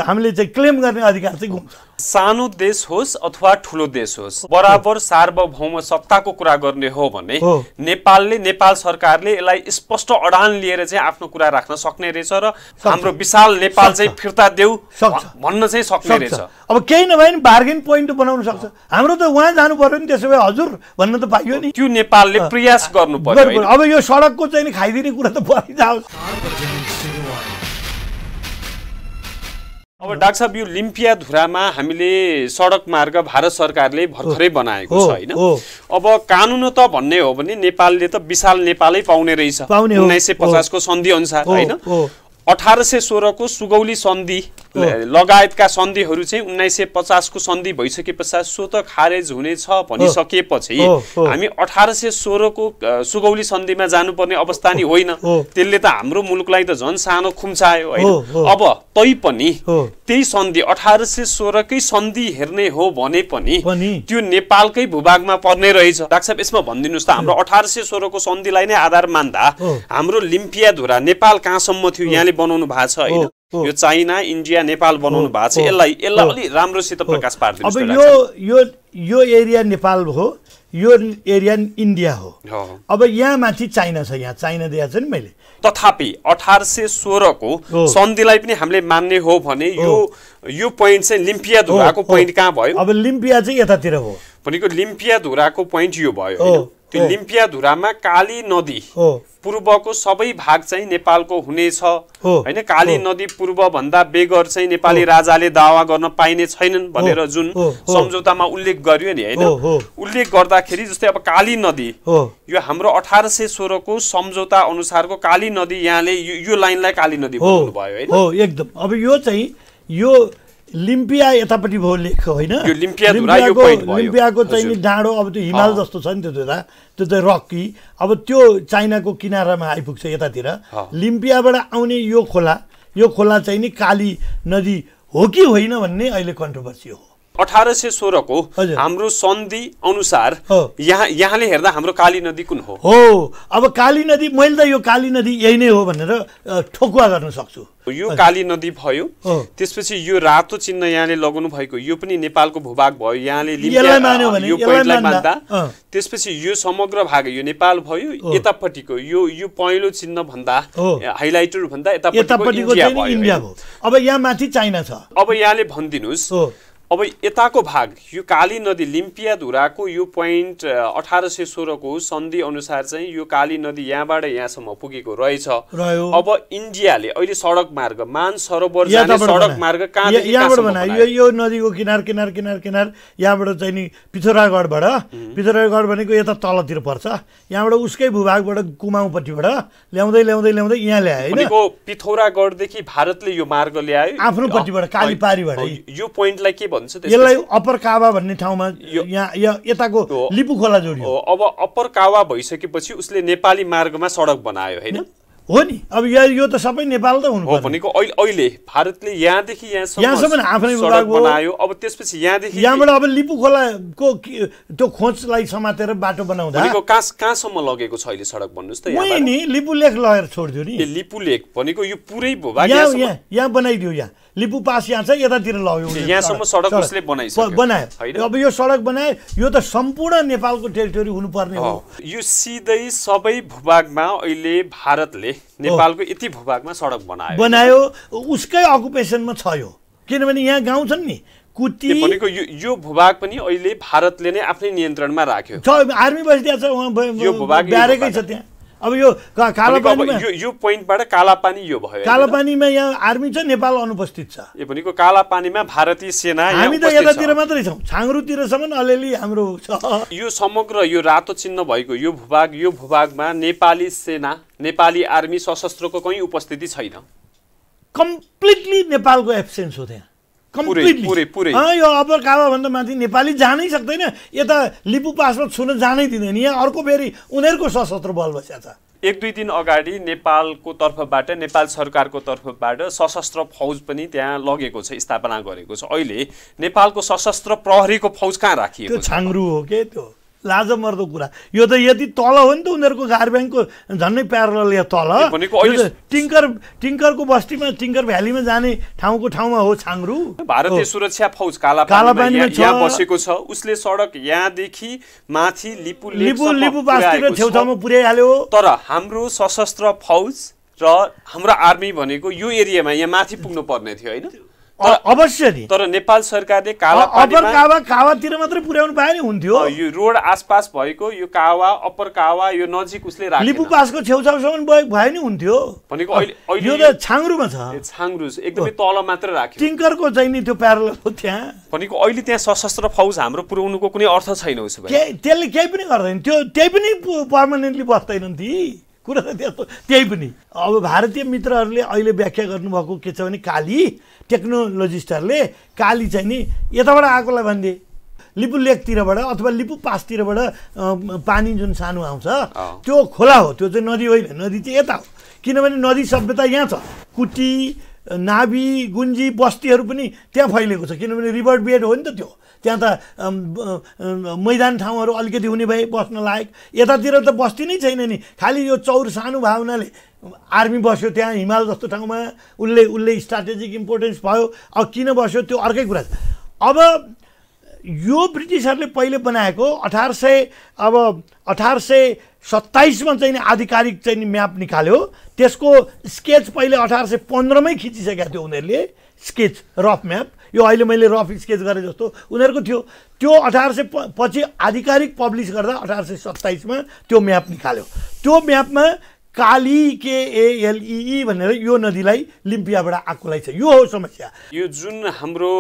हामीले चाहिँ क्लेम गर्ने अधिकार चाहिँ गुम्छ सानो देश होस् अथवा ठुलो देश होस् बराबर सार्वभौम सत्ताको कुरा गर्ने हो भने नेपालले नेपाल सरकारले यसलाई स्पष्ट अडान लिएर चाहिँ आफ्नो कुरा राख्न सक्ने रहेछ र हाम्रो विशाल नेपाल चाहिँ फिर्ता देऊ भन्न चाहिँ सक्ने रहेछ अब केही नभए नि बार्गेन पोइन्ट बनाउन सक्छ हाम्रो त उहाँ जानु पर्यो नि त्यसो भए हजुर भन्न त पाइयो नि त्यो नेपालले प्रयास गर्नु पर्यो अब यो सडकको चाहिँ खाइदिने कुरा त परिजाओस् अब डाक्टर साहब यो लिम्पिया धुरामा हामीले सडक मार्ग भारत सरकारले भर्खरै बनाएको छ होइन अब कानुन त भन्ने हो भने नेपालले त विशाल नेपालै पाउने रहेछ उन्नाइस सय पचासको सन्धि अनुसार होइन अठार सय सोह्रको सुगौली सन्धि लगायतका सन्धिहरू चाहिँ उन्नाइस सय पचासको सन्धि भइसके पश्चात स्वत खारेज हुनेछ भनिसकेपछि हामी अठार सय सोह्रको सुगौली सन्धिमा जानुपर्ने अवस्था नि होइन त्यसले त हाम्रो मुलुकलाई त झन् सानो खुम्चायो होइन अब पनि त्यही सन्धि अठार सय सोह्रकै सन्धि हेर्ने हो भने पनि त्यो नेपालकै भूभागमा पर्ने रहेछ डाक्टर साहब यसमा भनिदिनुहोस् त हाम्रो अठार सय सोह्रको सन्धिलाई नै आधार मान्दा हाम्रो लिम्पियाधुरा नेपाल कहाँसम्म थियो यहाँले बनाउनु भएको छ होइन यो चाइना इन्डिया नेपाल बनाउनु भएको छ यसलाई यसलाई अलिक राम्रोसित प्रकाश पारिदिनु अब यो यो यो एरिया नेपाल हो यो एरिया इन्डिया हो अब यहाँ माथि चाइना छ यहाँ चाइना दिएको छ नि मैले तथापि अठार सय सोह्रको सन्धिलाई पनि हामीले मान्ने हो भने यो यो पोइन्ट चाहिँ लिम्पिया धुराको पोइन्ट कहाँ भयो अब लिम्पिया चाहिँ यतातिर हो भनेको लिम्पिया धुराको पोइन्ट यो भयो त्यो लिम्पियाधुरामा काली नदी पूर्वको सबै भाग चाहिँ नेपालको हुनेछ होइन काली नदी पूर्वभन्दा बेगर चाहिँ नेपाली राजाले दावा गर्न पाइने छैनन् भनेर जुन सम्झौतामा उल्लेख गरियो नि होइन उल्लेख गर्दाखेरि जस्तै अब काली नदी यो हाम्रो अठार सय सोह्रको सम्झौता अनुसारको काली नदी यहाँले यो लाइनलाई काली नदी भयो होइन एकदम अब यो चाहिँ यो लिम्पिया यतापट्टि भयो लेख होइन लिम्पियाको चाहिँ नि डाँडो अब त्यो हिमाल जस्तो छ नि त्यो धुरा त्यो चाहिँ रक्की अब त्यो चाइनाको किनारामा आइपुग्छ यतातिर लिम्पियाबाट आउने यो खोला यो खोला चाहिँ नि काली नदी हो कि होइन भन्ने अहिले कन्ट्रोभर्सी हो अठार सय सोह्रको हाम्रो सन्धि अनुसार यहाँ यहाँले हेर्दा हाम्रो काली नदी कुन हो हो अब काली नदी मैले त यो काली नदी यही नै हो भनेर ठोकुवा गर्न सक्छु यो काली नदी भयो त्यसपछि यो रातो चिन्ह यहाँले लगाउनु भएको यो पनि नेपालको भूभाग भयो यहाँले यो पोइन्टलाई मान्दा त्यसपछि यो समग्र भाग यो नेपाल भयो यतापट्टिको यो यो पहेँलो चिन्ह भन्दा हाइलाइटर भन्दा यतापट्टिको भयो अब यहाँ माथि चाइना छ अब यहाँले भनिदिनुहोस् अब यताको भाग यो काली नदी लिम्पिया धुराको यो पोइन्ट अठार सय सोह्रको सन्धि अनुसार चाहिँ यो काली नदी यहाँबाट यहाँसम्म पुगेको रहेछ अब इन्डियाले अहिले सडक मार्ग मान सरोवर सडक मार्ग यहाँबाट बनायो यो नदीको किनार किनार किनार किनार यहाँबाट चाहिँ नि पिथोरागढबाट पिथोरागढ भनेको यता तलतिर पर्छ यहाँबाट उसकै भूभागबाट कुमाउपट्टिबाट ल्याउँदै ल्याउँदै ल्याउँदै यहाँ ल्यायो पिथोरागढदेखि भारतले यो मार्ग ल्यायो आफ्नो काली पारीबाट यो पोइन्टलाई के भन्छ यसलाई अप्पर कावा भन्ने ठाउँमा यहाँ यताको लिपु खोला जोडियो अब अप्पर कावा भइसकेपछि उसले नेपाली मार्गमा सडक बनायो होइन हो नि अब यो यो त सबै नेपाल त हुनु भनेको अहिले भारतले यहाँदेखि यहाँसम्म आफ्नै बनायो अब त्यसपछि यहाँदेखि यहाँबाट अब लिपु खोलाको त्यो खोजलाई समातेर बाटो बनाउँदा कहाँ कहाँसम्म लगेको छ अहिले सडक भन्नुहोस् त नि लिपु लेख लगेर छोडिदियो नि लिपु लेख भनेको यो पुरै भयो यहाँ बनाइदियो यहाँ लिपु पास यहाँ छ यतातिर लग्यो यहाँसम्म सडक उसले बनायो अब यो सडक बनाए यो त सम्पूर्ण नेपालको टेरिटोरी हुनुपर्ने हो यो सिधै सबै भूभागमा अहिले भारतले नेपालको यति भूभागमा सडक बनायो बनायो उसकै अकुपेसनमा छ यो किनभने यहाँ गाउँ छन् नि कुटी भनेको यो यो भूभाग पनि अहिले भारतले नै आफ्नै नियन्त्रणमा राख्यो आर्मी बस्ती छ उहाँ ब्यारेकै छ त्यहाँ अब यो कालापानीमा यो पोइन्टबाट कालापानी यो भयो कालापानीमा यहाँ आर्मी छ नेपाल अनुपस्थित छ यो काला कालापानीमा भारतीय सेना हामी त यतातिर मात्रै छौँ छाङ्रुतिरसम्म अलिअलि हाम्रो छ यो समग्र यो रातो चिन्ह भएको यो भूभाग यो भूभागमा नेपाली सेना नेपाली आर्मी सशस्त्रको कहीँ उपस्थिति छैन कम्प्लिटली नेपालको एब्सेन्स हो त्यहाँ कम्प्लिटली यो अप्पर भन्दा माथि नेपाली जानै सक्दैन यता लिपु पासमा छुन जानै दिँदैन यहाँ अर्को फेरि उनीहरूको सशस्त्र बल बस्या छ एक दुई दिन अगाडि नेपालको तर्फबाट नेपाल सरकारको तर्फबाट सशस्त्र फौज पनि त्यहाँ लगेको छ स्थापना गरेको छ अहिले नेपालको सशस्त्र प्रहरीको फौज कहाँ राखिएको छाङ्रु हो के त्यो लाजमर्दो कुरा यो त यदि तल हो नि त उनीहरूको गार्ब्याङको झन्नै प्यारल यहाँ तल टिङ्कर टिङ्करको बस्तीमा टिङ्कर भ्यालीमा जाने ठाउँको ठाउँमा हो छाङ्रु भारतीय सुरक्षा फौज कालापानीमा बसेको छ उसले सडक यहाँदेखि माथि लिपु लिपु लिपु बास्तीको छेउछाउमा पुर्याइहाल्यो तर हाम्रो सशस्त्र फौज र हाम्रो आर्मी भनेको यो एरियामा यहाँ माथि पुग्नु पर्ने थियो होइन अवश्य नि तर नेपाल सरकारले अपर कावा कावातिर मात्रै पुर्याउनु पाए नि हुन्थ्यो यो रोड आसपास भएको यो कावा अप्पर कावा यो नजिक उसले लिपु पासको छेउछाउसम्म भए नि हुन्थ्यो भनेको अहिले यो त छाङ्रुमा छ छाङ्रु एकदमै तल मात्र राख्यो टिङ्करको चाहिँ नि त्यो प्यारल हो त्यहाँ भनेको अहिले त्यहाँ सशस्त्र फौज हाम्रो पुर्याउनुको कुनै अर्थ छैन उसो त्यसले केही पनि गर्दैन त्यो त्यही पनि पर्मानेन्टली बस्दैनन् ती कुरा त त्यस्तो त्यही पनि अब भारतीय मित्रहरूले अहिले व्याख्या गर्नुभएको के छ भने काली टेक्नोलोजिस्टहरूले काली चाहिँ नि यताबाट आएकोलाई भनिदिए लिपु लेकतिरबाट अथवा लिपु पासतिरबाट पानी जुन सानो आउँछ त्यो खोला हो त्यो चाहिँ नदी होइन नदी चाहिँ यता हो किनभने नदी सभ्यता यहाँ छ कुटी नाभी गुन्जी बस्तीहरू पनि त्यहाँ फैलिएको छ किनभने रिभर बेड हो नि त त्यो त्यहाँ त मैदान ठाउँहरू अलिकति हुने भए बस्न लायक यतातिर त बस्ती नै छैन नि खालि यो चौर सानो भावनाले आर्मी बस्यो त्यहाँ हिमाल जस्तो ठाउँमा उसले उसले स्ट्राटेजिक इम्पोर्टेन्स भयो अब किन बस्यो त्यो अर्कै कुरा छ अब यो ब्रिटिसहरूले पहिले बनाएको अठार सय अब अठार सय सत्ताइसमा चाहिँ आधिकारिक चाहिँ नि म्याप निकाल्यो त्यसको स्केच पहिले अठार सय पन्ध्रमै खिचिसकेको थियो उनीहरूले स्केच रफ म्याप यो अहिले मैले रफ स्केच गरेँ जस्तो उनीहरूको थियो त्यो अठार सय पछि आधिकारिक पब्लिस गर्दा अठार सय सत्ताइसमा त्यो म्याप निकाल्यो त्यो म्यापमा काली के केएलई भनेर यो नदीलाई लिम्पियाबाट आएकोलाई छ यो हो समस्या यो जुन हाम्रो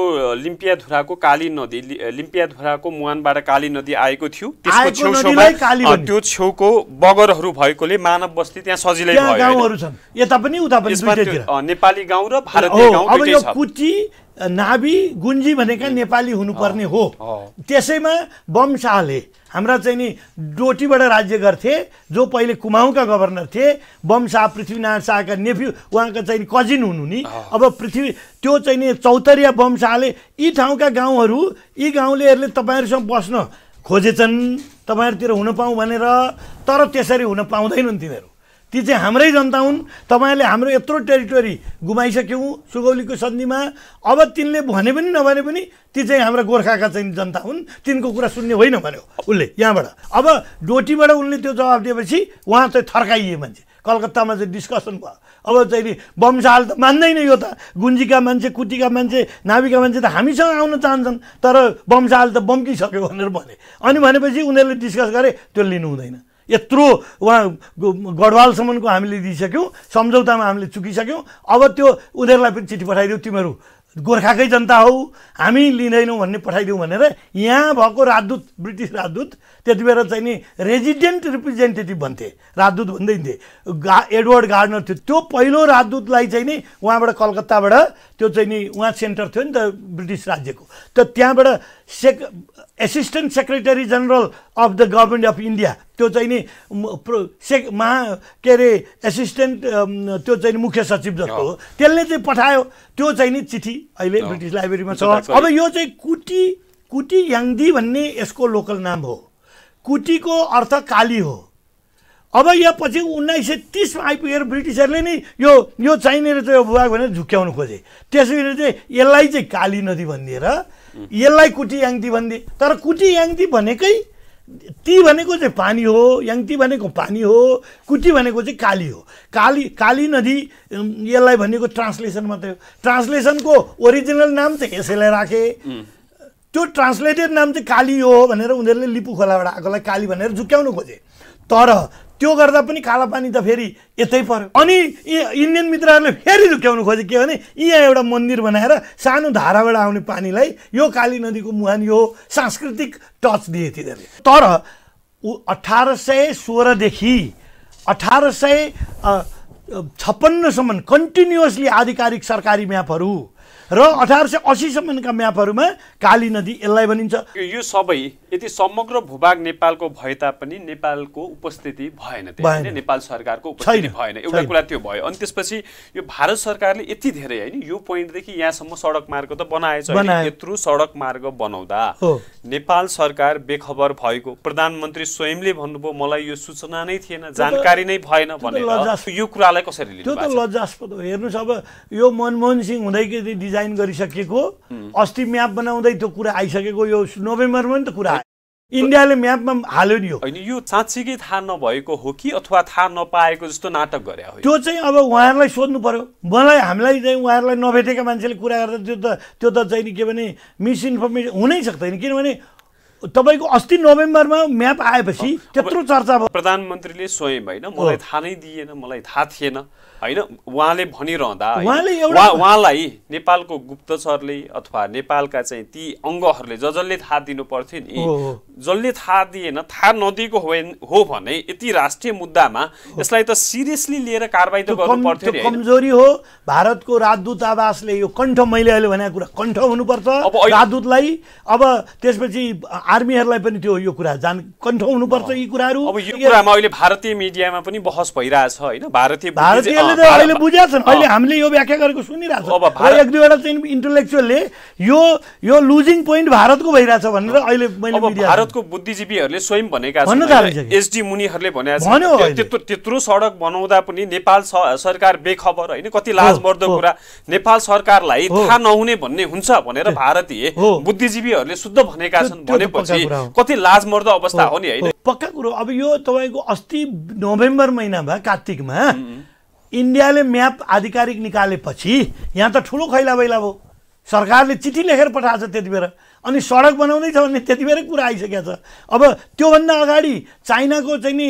लिम्पियाधुराको काली नदी लिम्पियाधुराको मुहानबाट काली नदी आएको थियो त्यो छेउको बगरहरू भएकोले मानव बस्ती त्यहाँ सजिलै गाउँहरू छन् यता पनि उता पनि नेपाली गाउँ र भारतीय गाउँ अब यो नाभि गुन्जी भनेका नेपाली हुनुपर्ने हो त्यसैमा बम हाम्रा चाहिँ नि डोटीबाट राज्य गर्थे जो पहिले कुमाउँका गभर्नर थिए बम पृथ्वीनारायण शाहका नेफ्यू उहाँका चाहिँ कजिन हुनु नि अब पृथ्वी त्यो चाहिँ नि चौतरिया बम यी ठाउँका गाउँहरू यी गाउँलेहरूले तपाईँहरूसँग बस्न खोजेछन् तपाईँहरूतिर हुन पाउँ भनेर तर त्यसरी हुन पाउँदैनन् तिनीहरू ती चाहिँ हाम्रै जनता हुन् तपाईँहरूले हाम्रो यत्रो टेरिटोरी गुमाइसक्यौँ सुगौलीको सन्धिमा अब तिनले भने पनि नभने पनि ती चाहिँ हाम्रा गोर्खाका चाहिँ जनता हुन् तिनको कुरा सुन्ने होइन भन्यो उसले यहाँबाट अब डोटीबाट उनले त्यो जवाब दिएपछि उहाँ चाहिँ थर्काइए मान्छे कलकत्तामा चाहिँ डिस्कसन भयो अब चाहिँ नि बम्साल त मान्दैन यो त गुन्जीका मान्छे कुटीका मान्छे नाभिका मान्छे त हामीसँग आउन चाहन्छन् तर बम्साल त बम्किसक्यो भनेर भने अनि भनेपछि उनीहरूले डिस्कस गरे त्यो लिनु हुँदैन यत्रो उहाँ गढवालसम्मको हामीले दिइसक्यौँ सम्झौतामा हामीले चुकिसक्यौँ अब त्यो उनीहरूलाई पनि चिठी पठाइदिउँ तिमीहरू गोर्खाकै जनता हौ हामी लिँदैनौँ भन्ने पठाइदिउँ भनेर यहाँ भएको राजदूत ब्रिटिस राजदूत त्यति बेला चाहिँ नि रेजिडेन्ट रिप्रेजेन्टेटिभ भन्थे राजदूत भन्दै थिए गा एडवर्ड गार्डनर थियो त्यो पहिलो राजदूतलाई चाहिँ नि उहाँबाट कलकत्ताबाट त्यो चाहिँ नि उहाँ सेन्टर थियो नि त ब्रिटिस राज्यको त त्यहाँबाट सेक assistant secretary general of the government of India त्यो चाहिँ नि से महा के अरे एसिस्टेन्ट त्यो चाहिँ मुख्य सचिव जस्तो हो त्यसले चाहिँ पठायो त्यो चाहिँ नि चिठी अहिले ब्रिटिस लाइब्रेरीमा छ अब यो चाहिँ कुटी कुटी याङदी भन्ने यसको लोकल नाम हो कुटीको अर्थ काली हो अब यहाँ पछि उन्नाइस सय तिसमा आइपुगेर ब्रिटिसहरूले नै यो यो चाहिनेर चाहिँ यो भनेर झुक्क्याउनु खोजे त्यसैले चाहिँ यसलाई चाहिँ काली नदी भनिदिएर यसलाई कुटी याङ्ती भनिदिए तर कुटी याङ्ती भनेकै ती भनेको चाहिँ पानी हो याङ्ती भनेको पानी हो कुटी भनेको चाहिँ काली हो काली काली नदी यसलाई भनेको ट्रान्सलेसन मात्रै हो ट्रान्सलेसनको ओरिजिनल नाम चाहिँ यसैलाई राखे त्यो ट्रान्सलेटेड नाम चाहिँ काली हो भनेर उनीहरूले लिपु खोलाबाट आएकोलाई काली भनेर झुक्क्याउनु खोजे तर त्यो गर्दा पनि काला पानी त फेरि यतै पऱ्यो अनि इन्डियन मित्रहरूले फेरि झुक्याउनु खोजे के भने यहाँ एउटा मन्दिर बनाएर सानो धाराबाट आउने पानीलाई यो काली नदीको मुहान यो सांस्कृतिक टच दिए तिनीहरूले तर अठार सय सोह्रदेखि अठार सय छप्पन्नसम्म कन्टिन्युसली आधिकारिक सरकारी म्यापहरू र अठार सय असीसम्मका म्यापहरूमा काली नदी यसलाई भनिन्छ यो सबै यति समग्र भूभाग नेपालको भए तापनि नेपालको उपस्थिति भएन नेपाल सरकारको उपस्थिति भएन एउटा कुरा त्यो भयो अनि त्यसपछि यो भारत सरकारले यति धेरै होइन यो पोइन्टदेखि यहाँसम्म सडक मार्ग त बनाएछ यत्रो सडक मार्ग बनाउँदा नेपाल सरकार बेखबर भएको प्रधानमन्त्री स्वयंले भन्नुभयो मलाई यो सूचना नै थिएन जानकारी नै भएन भनेर यो कुरालाई कसरी लिनु त्यो त लज्जास्पद हो हेर्नुहोस् अब यो मनमोहन सिंह हुँदै डिजाइन गरिसकेको अस्ति म्याप बनाउँदै त्यो कुरा आइसकेको यो नोभेम्बरमा नि त कुरा आयो इन्डियाले म्यापमा हाल्यो नि होइन यो साँच्चीकै थाहा नभएको हो कि अथवा थाहा नपाएको जस्तो नाटक गरे त्यो चाहिँ अब उहाँहरूलाई सोध्नु पर्यो मलाई हामीलाई चाहिँ उहाँहरूलाई नभेटेका मान्छेले कुरा गर्दा त्यो त त्यो त चाहिँ नि के भने मिसइन्फर्मेसन हुनै सक्दैन किनभने तपाईँको अस्ति नोभेम्बरमा म्याप आएपछि त्यत्रो चर्चा भयो प्रधानमन्त्रीले स्वयं होइन मलाई थाहा नै दिएन मलाई थाहा थिएन होइन उहाँले भनिरहँदा उहाँलाई नेपालको गुप्तचरले अथवा नेपालका चाहिँ ती अङ्गहरूले ज जसले थाहा दिनु पर्थ्यो नि जसले थाहा दिएन थाहा नदिएको हो भने यति राष्ट्रिय मुद्दामा यसलाई त सिरियसली लिएर कारवाही त गर्नु पर्थ्यो कमजोरी हो भारतको राजदूतावासले यो कण्ठ मैले अहिले भनेको कुरा कण्ठ हुनुपर्छ अब राजदूतलाई अब त्यसपछि आर्मीहरूलाई पनि त्यो यो कुरा जान कण्ठ हुनुपर्छ यी कुराहरू अब यो कुरामा अहिले भारतीय मिडियामा पनि बहस भइरहेछ होइन भारतीय भारतीयले अहिले बुझेका छन् अहिले हामीले यो व्याख्या गरेको सुनिरहेको छ एक दुईवटा चाहिँ इन्टेलेक्चुअलले यो यो लुजिङ पोइन्ट भारतको भइरहेछ भनेर अहिले मैले भारतको बुद्धिजीवीहरूले स्वयं भनेका छन् एसडी मुनिहरूले भनेका त्यत्रो त्यत्रो सडक बनाउँदा पनि नेपाल सरकार बेखबर होइन कति लाजमर्दो कुरा नेपाल सरकारलाई थाहा नहुने भन्ने हुन्छ भनेर भारतीय बुद्धिजीवीहरूले शुद्ध भनेका छन् भनेपछि कति लाजमर्दो अवस्था हो नि होइन पक्का कुरो अब यो तपाईँको अस्ति नोभेम्बर महिनामा कार्तिकमा इन्डियाले म्याप आधिकारिक निकालेपछि यहाँ त ठुलो खैला बैला भयो सरकारले चिठी लेखेर पठाएको छ त्यति बेर अनि सडक बनाउँदैछ भन्ने त्यति बेरै कुरा आइसकेको छ अब त्योभन्दा अगाडि चाइनाको चाहिँ नि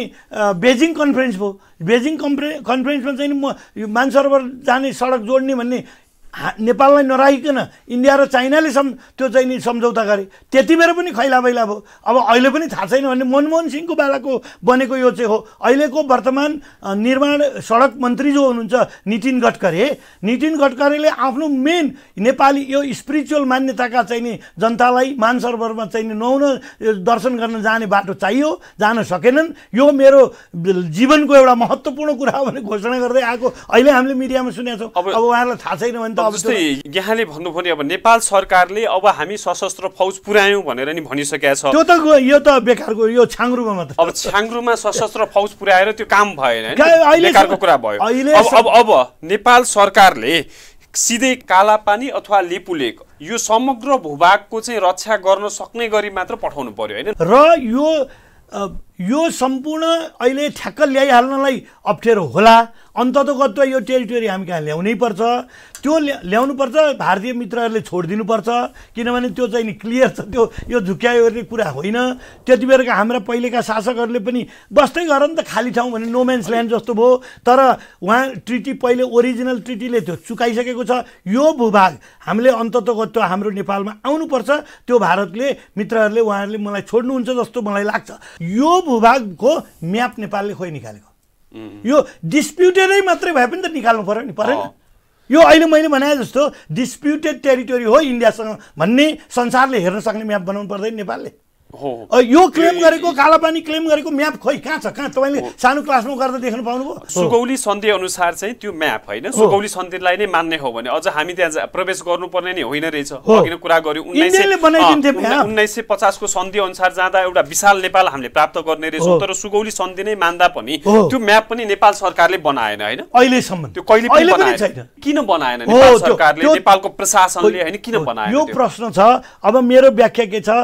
बेजिङ कन्फरेन्स भयो बेजिङ कन्फ्रे कन्फरेन्समा चाहिँ नि म मानसरोवर जाने सडक जोड्ने भन्ने नेपाललाई नराखिकन इन्डिया र चाइनाले सम् त्यो चाहिँ नि सम्झौता गरे त्यति बेर पनि खैला बैला भयो अब अहिले पनि थाहा छैन भने मनमोहन सिंहको बेलाको बनेको यो चाहिँ हो अहिलेको वर्तमान निर्माण सडक मन्त्री जो हुनुहुन्छ नितिन गडकरी नितिन गडकरीले आफ्नो मेन नेपाली यो स्पिरिचुअल मान्यताका चाहिँ नि जनतालाई मानसरोवरमा चाहिँ नि नुहाउन दर्शन गर्न जाने बाटो चाहियो जान सकेनन् यो मेरो जीवनको एउटा महत्त्वपूर्ण कुरा हो भने घोषणा गर्दै आएको अहिले हामीले मिडियामा सुनेको छौँ अब उहाँहरूलाई थाहा छैन भने त जस्तै यहाँले भन्नुपर्ने अब नेपाल सरकारले अब हामी सशस्त्र फौज पुर्यायौँ भनेर नि भनिसकेका छ त्यो त यो त बेकारको यो छाङ्रुमा मात्र अब छाङ्रुमा सशस्त्र फौज पुर्याएर त्यो काम भएन बेकारको कुरा भयो अब अब अब नेपाल सरकारले सिधै कालापानी अथवा लिपुलेक यो समग्र भूभागको चाहिँ रक्षा गर्न सक्ने गरी मात्र पठाउनु पर्यो होइन र यो यो सम्पूर्ण अहिले ठ्याक्क ल्याइहाल्नलाई अप्ठ्यारो होला अन्ततगत यो टेरिटोरी हामी कहाँ ल्याउनै पर्छ त्यो ल्याउनुपर्छ भारतीय मित्रहरूले छोडिदिनुपर्छ किनभने त्यो चाहिँ नि क्लियर छ त्यो यो झुक्यायोर्ने कुरा होइन त्यति बेलाका हाम्रा पहिलेका शासकहरूले पनि बस्दै गर त खाली ठाउँ भने नोमेन्स ल्यान्ड जस्तो भयो तर उहाँ ट्रिटी पहिले ओरिजिनल ट्रिटीले त्यो चुकाइसकेको छ यो भूभाग हामीले अन्ततगत हाम्रो नेपालमा आउनुपर्छ त्यो भारतले मित्रहरूले उहाँहरूले मलाई छोड्नुहुन्छ जस्तो मलाई लाग्छ यो भूभागको म्याप नेपालले खोइ निकालेको यो डिस्प्युटेडै मात्रै भए पनि त निकाल्नु पऱ्यो नि परेन यो अहिले मैले भने जस्तो डिस्प्युटेड टेरिटोरी हो इन्डियासँग भन्ने संसारले हेर्न सक्ने म्याप बनाउनु पर्दैन नेपालले यो क्लेम गरेको कालापानी क्लेम गरेको म्याप खोइ कहाँ छ कहाँ तपाईँले सानो क्लासमा गर्दा देख्नु पाउनुभयो सुगौली सन्धि अनुसार चाहिँ त्यो म्याप होइन सुगौली सन्धिलाई नै मान्ने हो भने अझ हामी त्यहाँ प्रवेश गर्नुपर्ने नै होइन रहेछ किन कुरा गर्यो उन्नाइस सय पचासको सन्धि अनुसार जाँदा एउटा विशाल नेपाल हामीले प्राप्त गर्ने रहेछ तर सुगौली सन्धि नै मान्दा पनि त्यो म्याप पनि नेपाल सरकारले बनाएन होइन अहिलेसम्म त्यो कहिले पनि बनाएन किन बनाएन नेपाल सरकारले नेपालको प्रशासनले होइन किन बनाएन यो प्रश्न छ अब मेरो व्याख्या के छ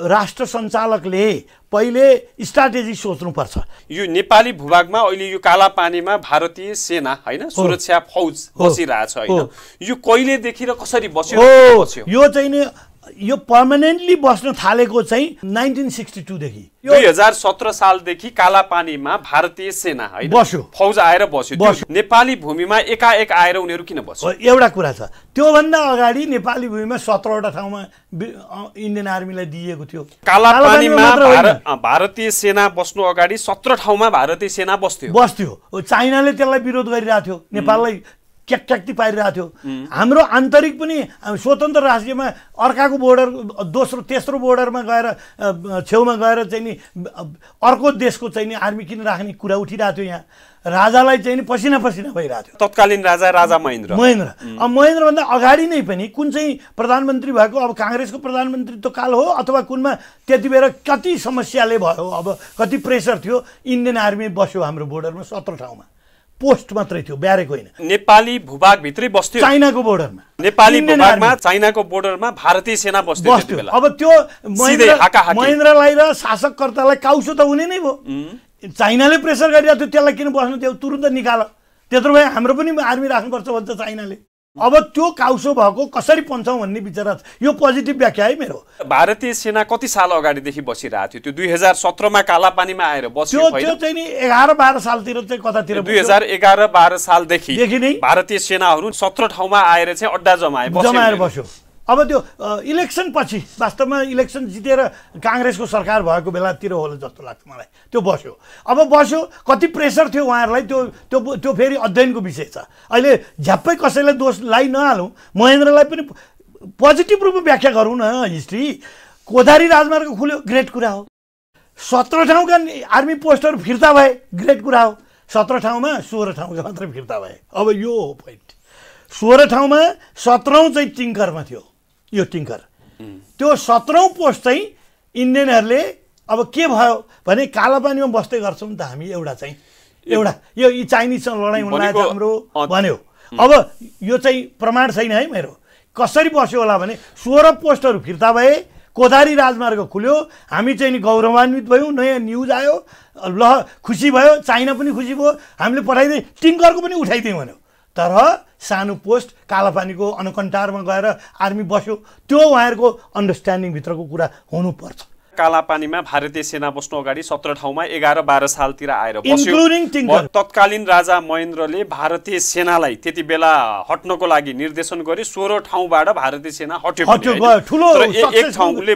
राष्ट्र सञ्चालकले पहिले स्ट्राटेजी सोच्नुपर्छ यो नेपाली भूभागमा अहिले यो काला पानीमा भारतीय सेना होइन सुरक्षा फौज बसिरहेछ होइन यो कहिलेदेखि र कसरी बस्यो यो चाहिँ नि यो पर्मानेन्टली बस्न थालेको चाहिँ नाइन्टिन सिक्सटी टूदेखि दुई हजार सत्र सालदेखि कालापानीमा भारतीय सेना बस्यो फौज आएर बस्यो बस्यो नेपाली भूमिमा एकाएक आएर उनीहरू किन बस्यो एउटा कुरा छ त्योभन्दा अगाडि नेपाली भूमिमा सत्रवटा ठाउँमा इन्डियन आर्मीलाई दिएको थियो कालापानीमा भारतीय सेना बस्नु अगाडि सत्र ठाउँमा भारतीय सेना बस्थ्यो बस्थ्यो चाइनाले त्यसलाई विरोध गरिरहेको थियो नेपाललाई क्याक्याक्ति पारिरहेको थियो हाम्रो आन्तरिक पनि स्वतन्त्र राज्यमा अर्काको बोर्डर दोस्रो तेस्रो बोर्डरमा गएर छेउमा गएर चाहिँ नि अर्को देशको चाहिँ नि आर्मी किन राख्ने कुरा उठिरहेको थियो यहाँ राजालाई चाहिँ नि पसिना पसिना भइरहेको थियो तत्कालीन राजा राजा महेन्द्र महेन्द्र अब महेन्द्रभन्दा अगाडि नै पनि कुन चाहिँ प्रधानमन्त्री भएको अब काङ्ग्रेसको प्रधानमन्त्री त काल हो अथवा कुनमा त्यति बेला कति समस्याले भयो अब कति प्रेसर थियो इन्डियन आर्मी बस्यो हाम्रो बोर्डरमा सत्र ठाउँमा पोस्ट मात्रै थियो ब्यारेको होइन नेपाली भूभागभित्रै बस्थ्यो चाइनाको बोर्डरमा नेपाली भूभागमा चाइनाको बोर्डरमा भारतीय सेना बस्थ्यो बस्थ्यो अब त्यो महेन्द्रलाई र शासककर्तालाई काउसो त हुने नै भयो चाइनाले प्रेसर गरिरहेको थियो त्यसलाई किन बस्नु त्यो तुरुन्त निकाल त्यत्रो भए हाम्रो पनि आर्मी राख्नुपर्छ भन्छ चाइनाले अब त्यो काउसो भएको कसरी पन्छौँ भन्ने विचार यो पोजिटिभ व्याख्या है मेरो भारतीय सेना कति साल अगाडिदेखि बसिरहेको थियो त्यो दुई हजार सत्रमा कालापानीमा आएर बस्यो त्यो चाहिँ नि एघार बाह्र सालतिर चाहिँ कतातिर दुई हजार एघार बाह्र सालदेखि भारतीय सेनाहरू सत्र ठाउँमा आएर चाहिँ अड्डा जमाए जमाएर बस्यो अब त्यो इलेक्सन पछि वास्तवमा इलेक्सन जितेर काङ्ग्रेसको सरकार भएको बेलातिर होला जस्तो लाग्छ मलाई त्यो बस्यो अब बस्यो कति प्रेसर थियो उहाँहरूलाई त्यो त्यो त्यो फेरि अध्ययनको विषय छ अहिले झ्याप्पै कसैलाई दोष लाइ नहालौँ महेन्द्रलाई पनि पोजिटिभ रूपमा व्याख्या गरौँ न हिस्ट्री कोदारी राजमार्ग खुल्यो ग्रेट कुरा हो सत्र ठाउँका आर्मी पोस्टहरू फिर्ता भए ग्रेट कुरा हो सत्र ठाउँमा सोह्र ठाउँका मात्र फिर्ता भए अब यो हो पोइन्ट सोह्र ठाउँमा सत्रौँ चाहिँ टिङ्करमा थियो यो टिङ्कर त्यो सत्रौँ पोस्ट चाहिँ इन्डियनहरूले अब के भयो भने कालापानीमा बस्दै गर्छौँ त हामी एउटा चाहिँ एउटा यो यी चाइनिजसँग लडाइँ हुन हाम्रो भन्यो अब यो चाहिँ प्रमाण छैन है मेरो कसरी बस्यो होला भने सोह्र पोस्टहरू फिर्ता भए कोदारी राजमार्ग खुल्यो हामी चाहिँ नि गौरवान्वित भयौँ नयाँ न्युज आयो ल खुसी भयो चाइना पनि खुसी भयो हामीले पठाइदिएँ टिङ्करको पनि उठाइदियौँ भन्यो तर सानो पोस्ट कालापानीको अनकन्टारमा गएर आर्मी बस्यो त्यो उहाँहरूको अन्डरस्ट्यान्डिङभित्रको कुरा हुनुपर्छ कालापानीमा भारतीय सेना बस्नु अगाडि सत्र ठाउँमा एघार बाह्र सालतिर आएर बस्यो तत्कालीन राजा महेन्द्रले भारतीय सेनालाई त्यति बेला हट्नको लागि निर्देशन गरी सोह्र ठाउँबाट भारतीय सेना हट्यो ठुलो एक ठाउँले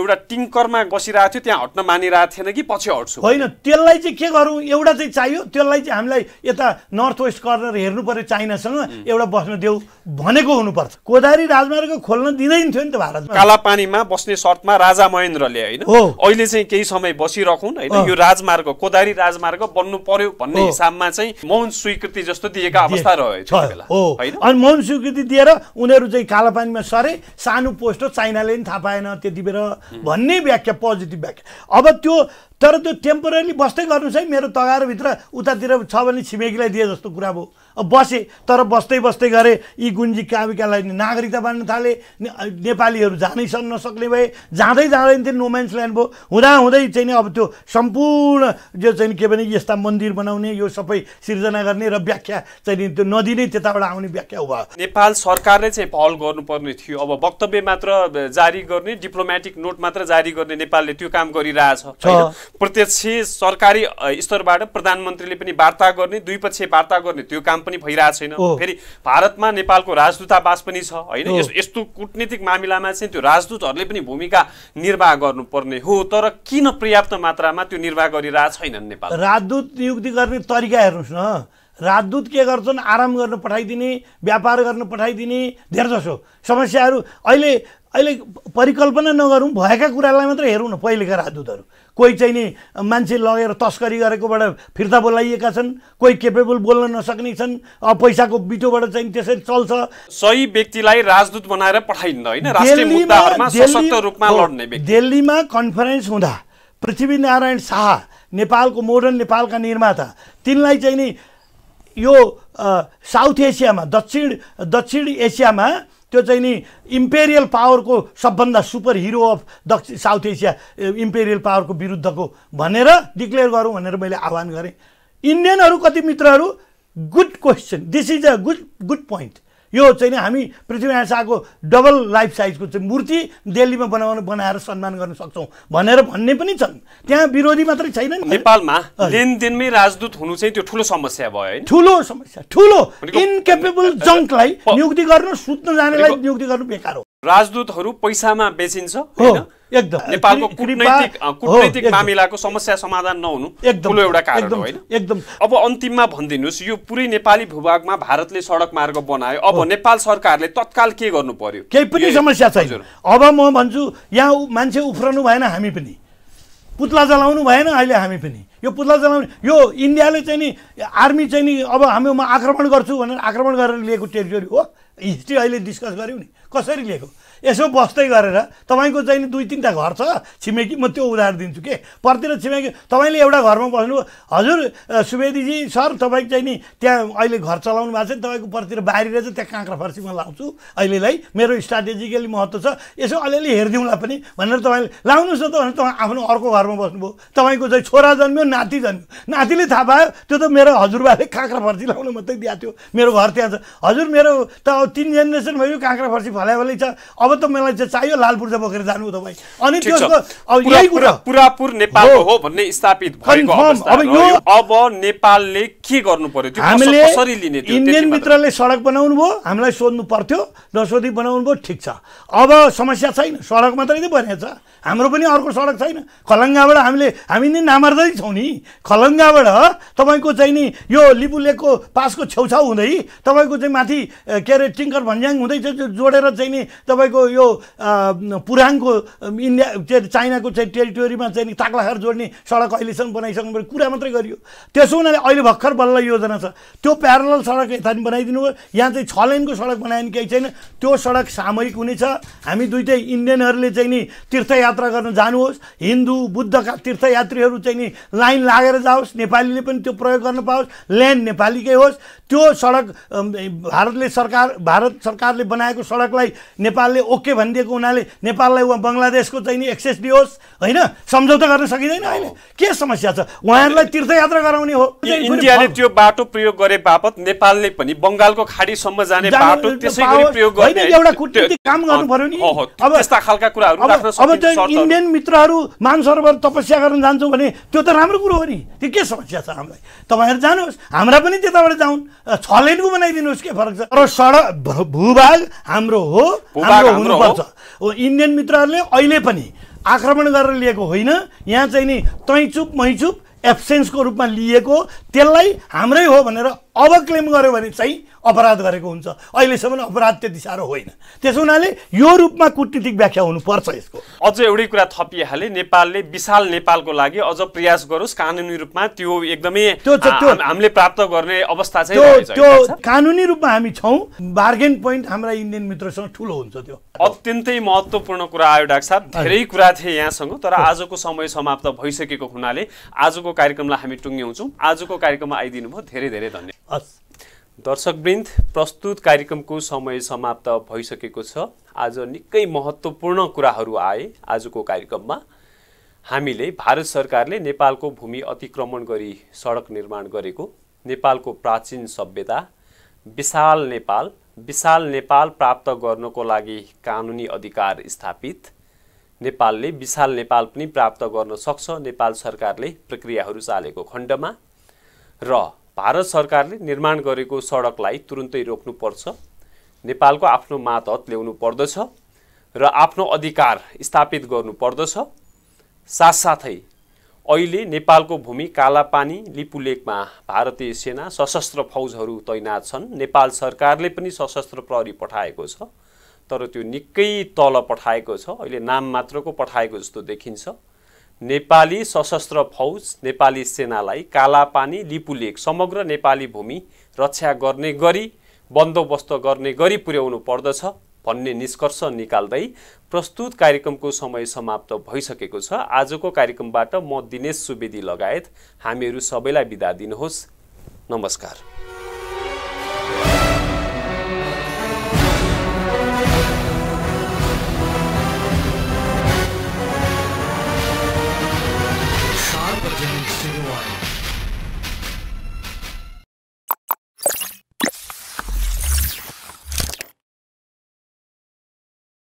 एउटा टिङ्करमा बसिरहेको थियो त्यहाँ हट्न मानिरहेको थिएन कि पछि हट्छु होइन त्यसलाई चाहिँ के गरौँ एउटा चाहिँ चाहियो त्यसलाई चाहिँ हामीलाई यता नर्थ वेस्ट कर्नर हेर्नु पऱ्यो चाइनासँग एउटा बस्न देऊ भनेको हुनुपर्छ कोदारी राजमार्ग खोल्न दिँदैन थियो नि त भारत कालापानीमा बस्ने शर्तमा राजा महेन्द्रले होइन अहिले चाहिँ केही समय बसिरहन् होइन यो राजमार्ग कोदारी राजमार्ग बन्नु पर्यो भन्ने हिसाबमा चाहिँ मौन स्वीकृति जस्तो दिएका अवस्था रह्यो अनि मौन स्वीकृति दिएर उनीहरू चाहिँ कालापानीमा सरे सानो पोस्ट हो चाइनाले पनि थाहा पाएन त्यति बेला भन्ने व्याख्या पोजिटिभ व्याख्या अब त्यो तर त्यो टेम्पोरेरी बस्दै गर्नुहोस् है मेरो तगारभित्र उतातिर छ भने छिमेकीलाई दिए जस्तो कुरा भयो अब बसेँ तर बस्दै बस्दै गरेँ यी गुन्जी काविकालाई नागरिकता बाँड्न थाले नेपालीहरू जानै सक्न नसक्ने भए जाँदै जाँदै त्यो नोमेन्स ल्यान्ड भयो हुँदाहुँदै चाहिँ नि अब त्यो सम्पूर्ण जो चाहिँ के भने यस्ता मन्दिर बनाउने यो सबै सिर्जना गर्ने र व्याख्या चाहिँ त्यो नदिने त्यताबाट आउने व्याख्या भयो नेपाल सरकारले चाहिँ पहल गर्नुपर्ने थियो अब वक्तव्य मात्र जारी गर्ने डिप्लोमेटिक नोट मात्र जारी गर्ने नेपालले त्यो काम गरिरहेछ प्रत्यक्ष सरकारी स्तरबाट प्रधानमन्त्रीले पनि वार्ता गर्ने द्विपक्षीय वार्ता गर्ने त्यो काम पनि भइरहेको छैन फेरि भारतमा नेपालको राजदूतावास पनि छ होइन यस्तो कुटनीतिक मामिलामा चाहिँ त्यो राजदूतहरूले पनि भूमिका निर्वाह गर्नुपर्ने हो तर किन पर्याप्त मात्रामा त्यो निर्वाह गरिरहेको छैनन् नेपाल राजदूत नियुक्ति गर्ने तरिका हेर्नुहोस् न राजदूत के गर्छन् आराम गर्न पठाइदिने व्यापार गर्न पठाइदिने धेरजसो समस्याहरू अहिले अहिले परिकल्पना नगरौँ भएका कुरालाई मात्र हेरौँ न पहिलेका राजदूतहरू कोही चाहिँ नि मान्छे लगेर तस्करी गरेकोबाट फिर्ता बोलाइएका छन् कोही केपेबल बोल्न नसक्ने छन् अब पैसाको बिटोबाट चाहिँ त्यसरी चल्छ सही व्यक्तिलाई राजदूत बनाएर पठाइन्न होइन दिल्लीमा कन्फरेन्स हुँदा पृथ्वीनारायण शाह नेपालको मोडर्न नेपालका निर्माता तिनलाई चाहिँ नि यो साउथ एसियामा दक्षिण दक्षिण एसियामा त्यो चाहिँ नि इम्पेरियल पावरको सबभन्दा सुपर हिरो अफ दक्षिण साउथ एसिया इम्पेरियल पावरको विरुद्धको भनेर डिक्लेयर गरौँ भनेर मैले आह्वान गरेँ इन्डियनहरू कति मित्रहरू good question this is a good good point यो चाहिँ हामी पृथ्वीनारायण शाहको डबल लाइफ साइजको चाहिँ मूर्ति दिल्लीमा बनाउन बनाएर सम्मान गर्न सक्छौँ भनेर भन्ने पनि छन् त्यहाँ विरोधी मात्रै छैन नि नेपालमा लेनदेनमै राजदूत हुनु चाहिँ त्यो ठुलो समस्या भयो ठुलो समस्या ठुलो इनकेपेबल जङ्कलाई नियुक्ति गर्नु सुत्न जानेलाई नियुक्ति गर्नु बेकार हो राजदूतहरू पैसामा बेचिन्छ होइन एकदम नेपालको कुटनैतिक कुटनैतिक मामिलाको समस्या समाधान नहुनु ठुलो एउटा कारण होइन एकदम अब अन्तिममा भनिदिनुहोस् यो पुरै नेपाली भूभागमा भारतले सडक मार्ग बनायो अब नेपाल सरकारले तत्काल के गर्नु पर्यो केही पनि समस्या छैन अब म भन्छु यहाँ मान्छे उफ्रनु भएन हामी पनि पुतला जलाउनु भएन अहिले हामी पनि यो पुतला जलाउने यो इन्डियाले चाहिँ नि आर्मी चाहिँ नि अब हामी म आक्रमण गर्छु भनेर आक्रमण गरेर लिएको टेरिटोरी हो हिस्ट्री अहिले डिस्कस गऱ्यौँ नि कसरी लिएको यसो बस्दै गरेर तपाईँको चाहिँ दुई तिनवटा घर छ छिमेकी म त्यो उधार दिन्छु के परतिर छिमेकी तपाईँले एउटा घरमा बस्नु हजुर सुवेदीजी सर तपाईँ चाहिँ नि त्यहाँ अहिले घर चलाउनु भएको छ नि तपाईँको परतिर बाहिर चाहिँ त्यहाँ काँक्रा फर्सी म लाउँछु अहिलेलाई मेरो स्ट्राटेजिकली महत्त्व छ यसो अलिअलि हेरिदिउँला पनि भनेर तपाईँले लाउनुहोस् न त भनेर तपाईँ आफ्नो अर्को घरमा बस्नुभयो तपाईँको चाहिँ छोरा जन्म्यो नाति जन्म्यो नातिले थाहा पायो त्यो त मेरो हजुरबाले काँक्रा फर्सी लाउनु मात्रै दिएको थियो मेरो घर त्यहाँ छ हजुर मेरो त अब तिन जेनेरेसन भयो काँक्रा फर्सी फलाइ छ अब अब त मलाई चाहिँ चाहियो लाल पूर्जा बोकेर जानु तपाईँ अनि त्यसको अब यही कुरा पुरापुर नेपाल हो भन्ने स्थापित भएको अब यो अब नेपालले के गर्नु पर्यो हामीले इन्डियन मित्रले सडक बनाउनु भयो हामीलाई सोध्नु पर्थ्यो नसोधी बनाउनु भयो ठिक छ अब समस्या छैन सडक मात्रै नै बनिएको छ हाम्रो पनि अर्को सडक छैन खलङ्गाबाट हामीले हामी नै नामार्दै छौँ नि खलङ्गाबाट तपाईँको चाहिँ नि यो लिपुलेकको पासको छेउछाउ हुँदै तपाईँको चाहिँ माथि के अरे टिङ्कर भन्ज्याङ हुँदै जोडेर चाहिँ नि तपाईँको तपाईँको यो पुराङको इन्डिया चाइनाको चाहिँ टेरिटोरीमा चाहिँ ताक्लाखर जोड्ने सडक अहिलेसम्म बनाइसक्नु पऱ्यो कुरा मात्रै गरियो त्यसो हुनाले अहिले भर्खर बल्ल योजना छ त्यो प्यारल सडक यता पनि बनाइदिनु भयो यहाँ चाहिँ छ लेनको सडक बनायो भने केही छैन त्यो सडक सामूहिक हुनेछ हामी दुइटै इन्डियनहरूले चाहिँ नि तीर्थयात्रा गर्न जानुहोस् हिन्दू बुद्धका तीर्थयात्रीहरू चाहिँ नि लाइन लागेर जाओस् नेपालीले पनि त्यो प्रयोग गर्न पाओस् ल्यान्ड नेपालीकै होस् त्यो सडक भारतले सरकार भारत सरकारले बनाएको सडकलाई नेपालले ओके भनिदिएको हुनाले नेपाललाई उहाँ बङ्गलादेशको चाहिँ नि एक्सेस दियोस् होइन सम्झौता गर्न सकिँदैन अहिले के समस्या छ उहाँहरूलाई तीर्थयात्रा गराउने हो इन्डियाले त्यो बाटो प्रयोग गरे बापत नेपालले पनि बङ्गालको खाडीसम्म जाने बाटो त्यसै गरी प्रयोग गर्ने एउटा कुटनीतिक काम गर्नु पर्यो नि अब यस्ता खालका कुराहरू अब इन्डियन मित्रहरू मानसरोवर तपस्या गर्न जान्छौँ भने त्यो त राम्रो कुरो हो नि त्यो के समस्या छ हामीलाई तपाईँहरू जानुहोस् हाम्रा पनि त्यताबाट जाउन् छ लेनको बनाइदिनुहोस् के फरक छ तर सडक भूभाग हाम्रो हो हुनुपर्छ इन्डियन मित्रहरूले अहिले पनि आक्रमण गरेर लिएको होइन यहाँ चाहिँ नि तैचुप मैचुप एब्सेन्सको रूपमा लिएको त्यसलाई हाम्रै हो भनेर अब क्लेम गर्यो भने चाहिँ अपराध गरेको हुन्छ अहिलेसम्म अपराध त्यति साह्रो होइन त्यसो हुनाले यो रूपमा कुटनीतिक व्याख्या हुनुपर्छ यसको अझ एउटै कुरा थपिहाले नेपालले विशाल नेपालको लागि अझ प्रयास गरोस् कानुनी रूपमा त्यो एकदमै त्यो हामीले प्राप्त गर्ने अवस्था चाहिँ त्यो कानुनी रूपमा हामी छौँ बार्गेन पोइन्ट हाम्रा इन्डियन मित्रसँग ठुलो हुन्छ त्यो अत्यन्तै महत्त्वपूर्ण कुरा आयो डाक्टर साहब धेरै कुरा थिए यहाँसँग तर आजको समय समाप्त भइसकेको हुनाले आजको कार्यक्रमलाई हामी टुङ्ग्याउँछौँ आजको कार्यक्रममा आइदिनु भयो धेरै धेरै धन्यवाद दर्शकवृन्द प्रस्तुत कार्यक्रमको समय समाप्त भइसकेको छ आज निकै महत्त्वपूर्ण कुराहरू आए आजको कार्यक्रममा हामीले भारत सरकारले नेपालको भूमि अतिक्रमण गरी सडक निर्माण गरेको नेपालको प्राचीन सभ्यता विशाल नेपाल विशाल नेपाल प्राप्त गर्नको लागि कानुनी अधिकार स्थापित नेपालले विशाल नेपाल पनि प्राप्त गर्न सक्छ नेपाल सरकारले प्रक्रियाहरू चालेको खण्डमा र भारत सरकारले निर्माण गरेको सडकलाई तुरुन्तै रोक्नुपर्छ नेपालको आफ्नो मातहत ल्याउनु पर्दछ र आफ्नो अधिकार स्थापित गर्नुपर्दछ साथसाथै अहिले नेपालको भूमि कालापानी लिपुलेकमा भारतीय सेना सशस्त्र फौजहरू तैनात छन् नेपाल सरकारले पनि सशस्त्र प्रहरी पठाएको छ तर त्यो निकै तल पठाएको छ अहिले नाम मात्रको पठाएको जस्तो देखिन्छ नेपाली सशस्त्र फौज नेपाली सेनालाई कालापानी लिपुलेक समग्र नेपाली भूमि रक्षा गर्ने गरी बन्दोबस्त गर्ने गरी पुर्याउनु पर्दछ भन्ने निष्कर्ष निकाल्दै प्रस्तुत कार्यक्रमको समय समाप्त भइसकेको छ आजको कार्यक्रमबाट म दिनेश सुवेदी लगायत हामीहरू सबैलाई बिदा दिनुहोस् नमस्कार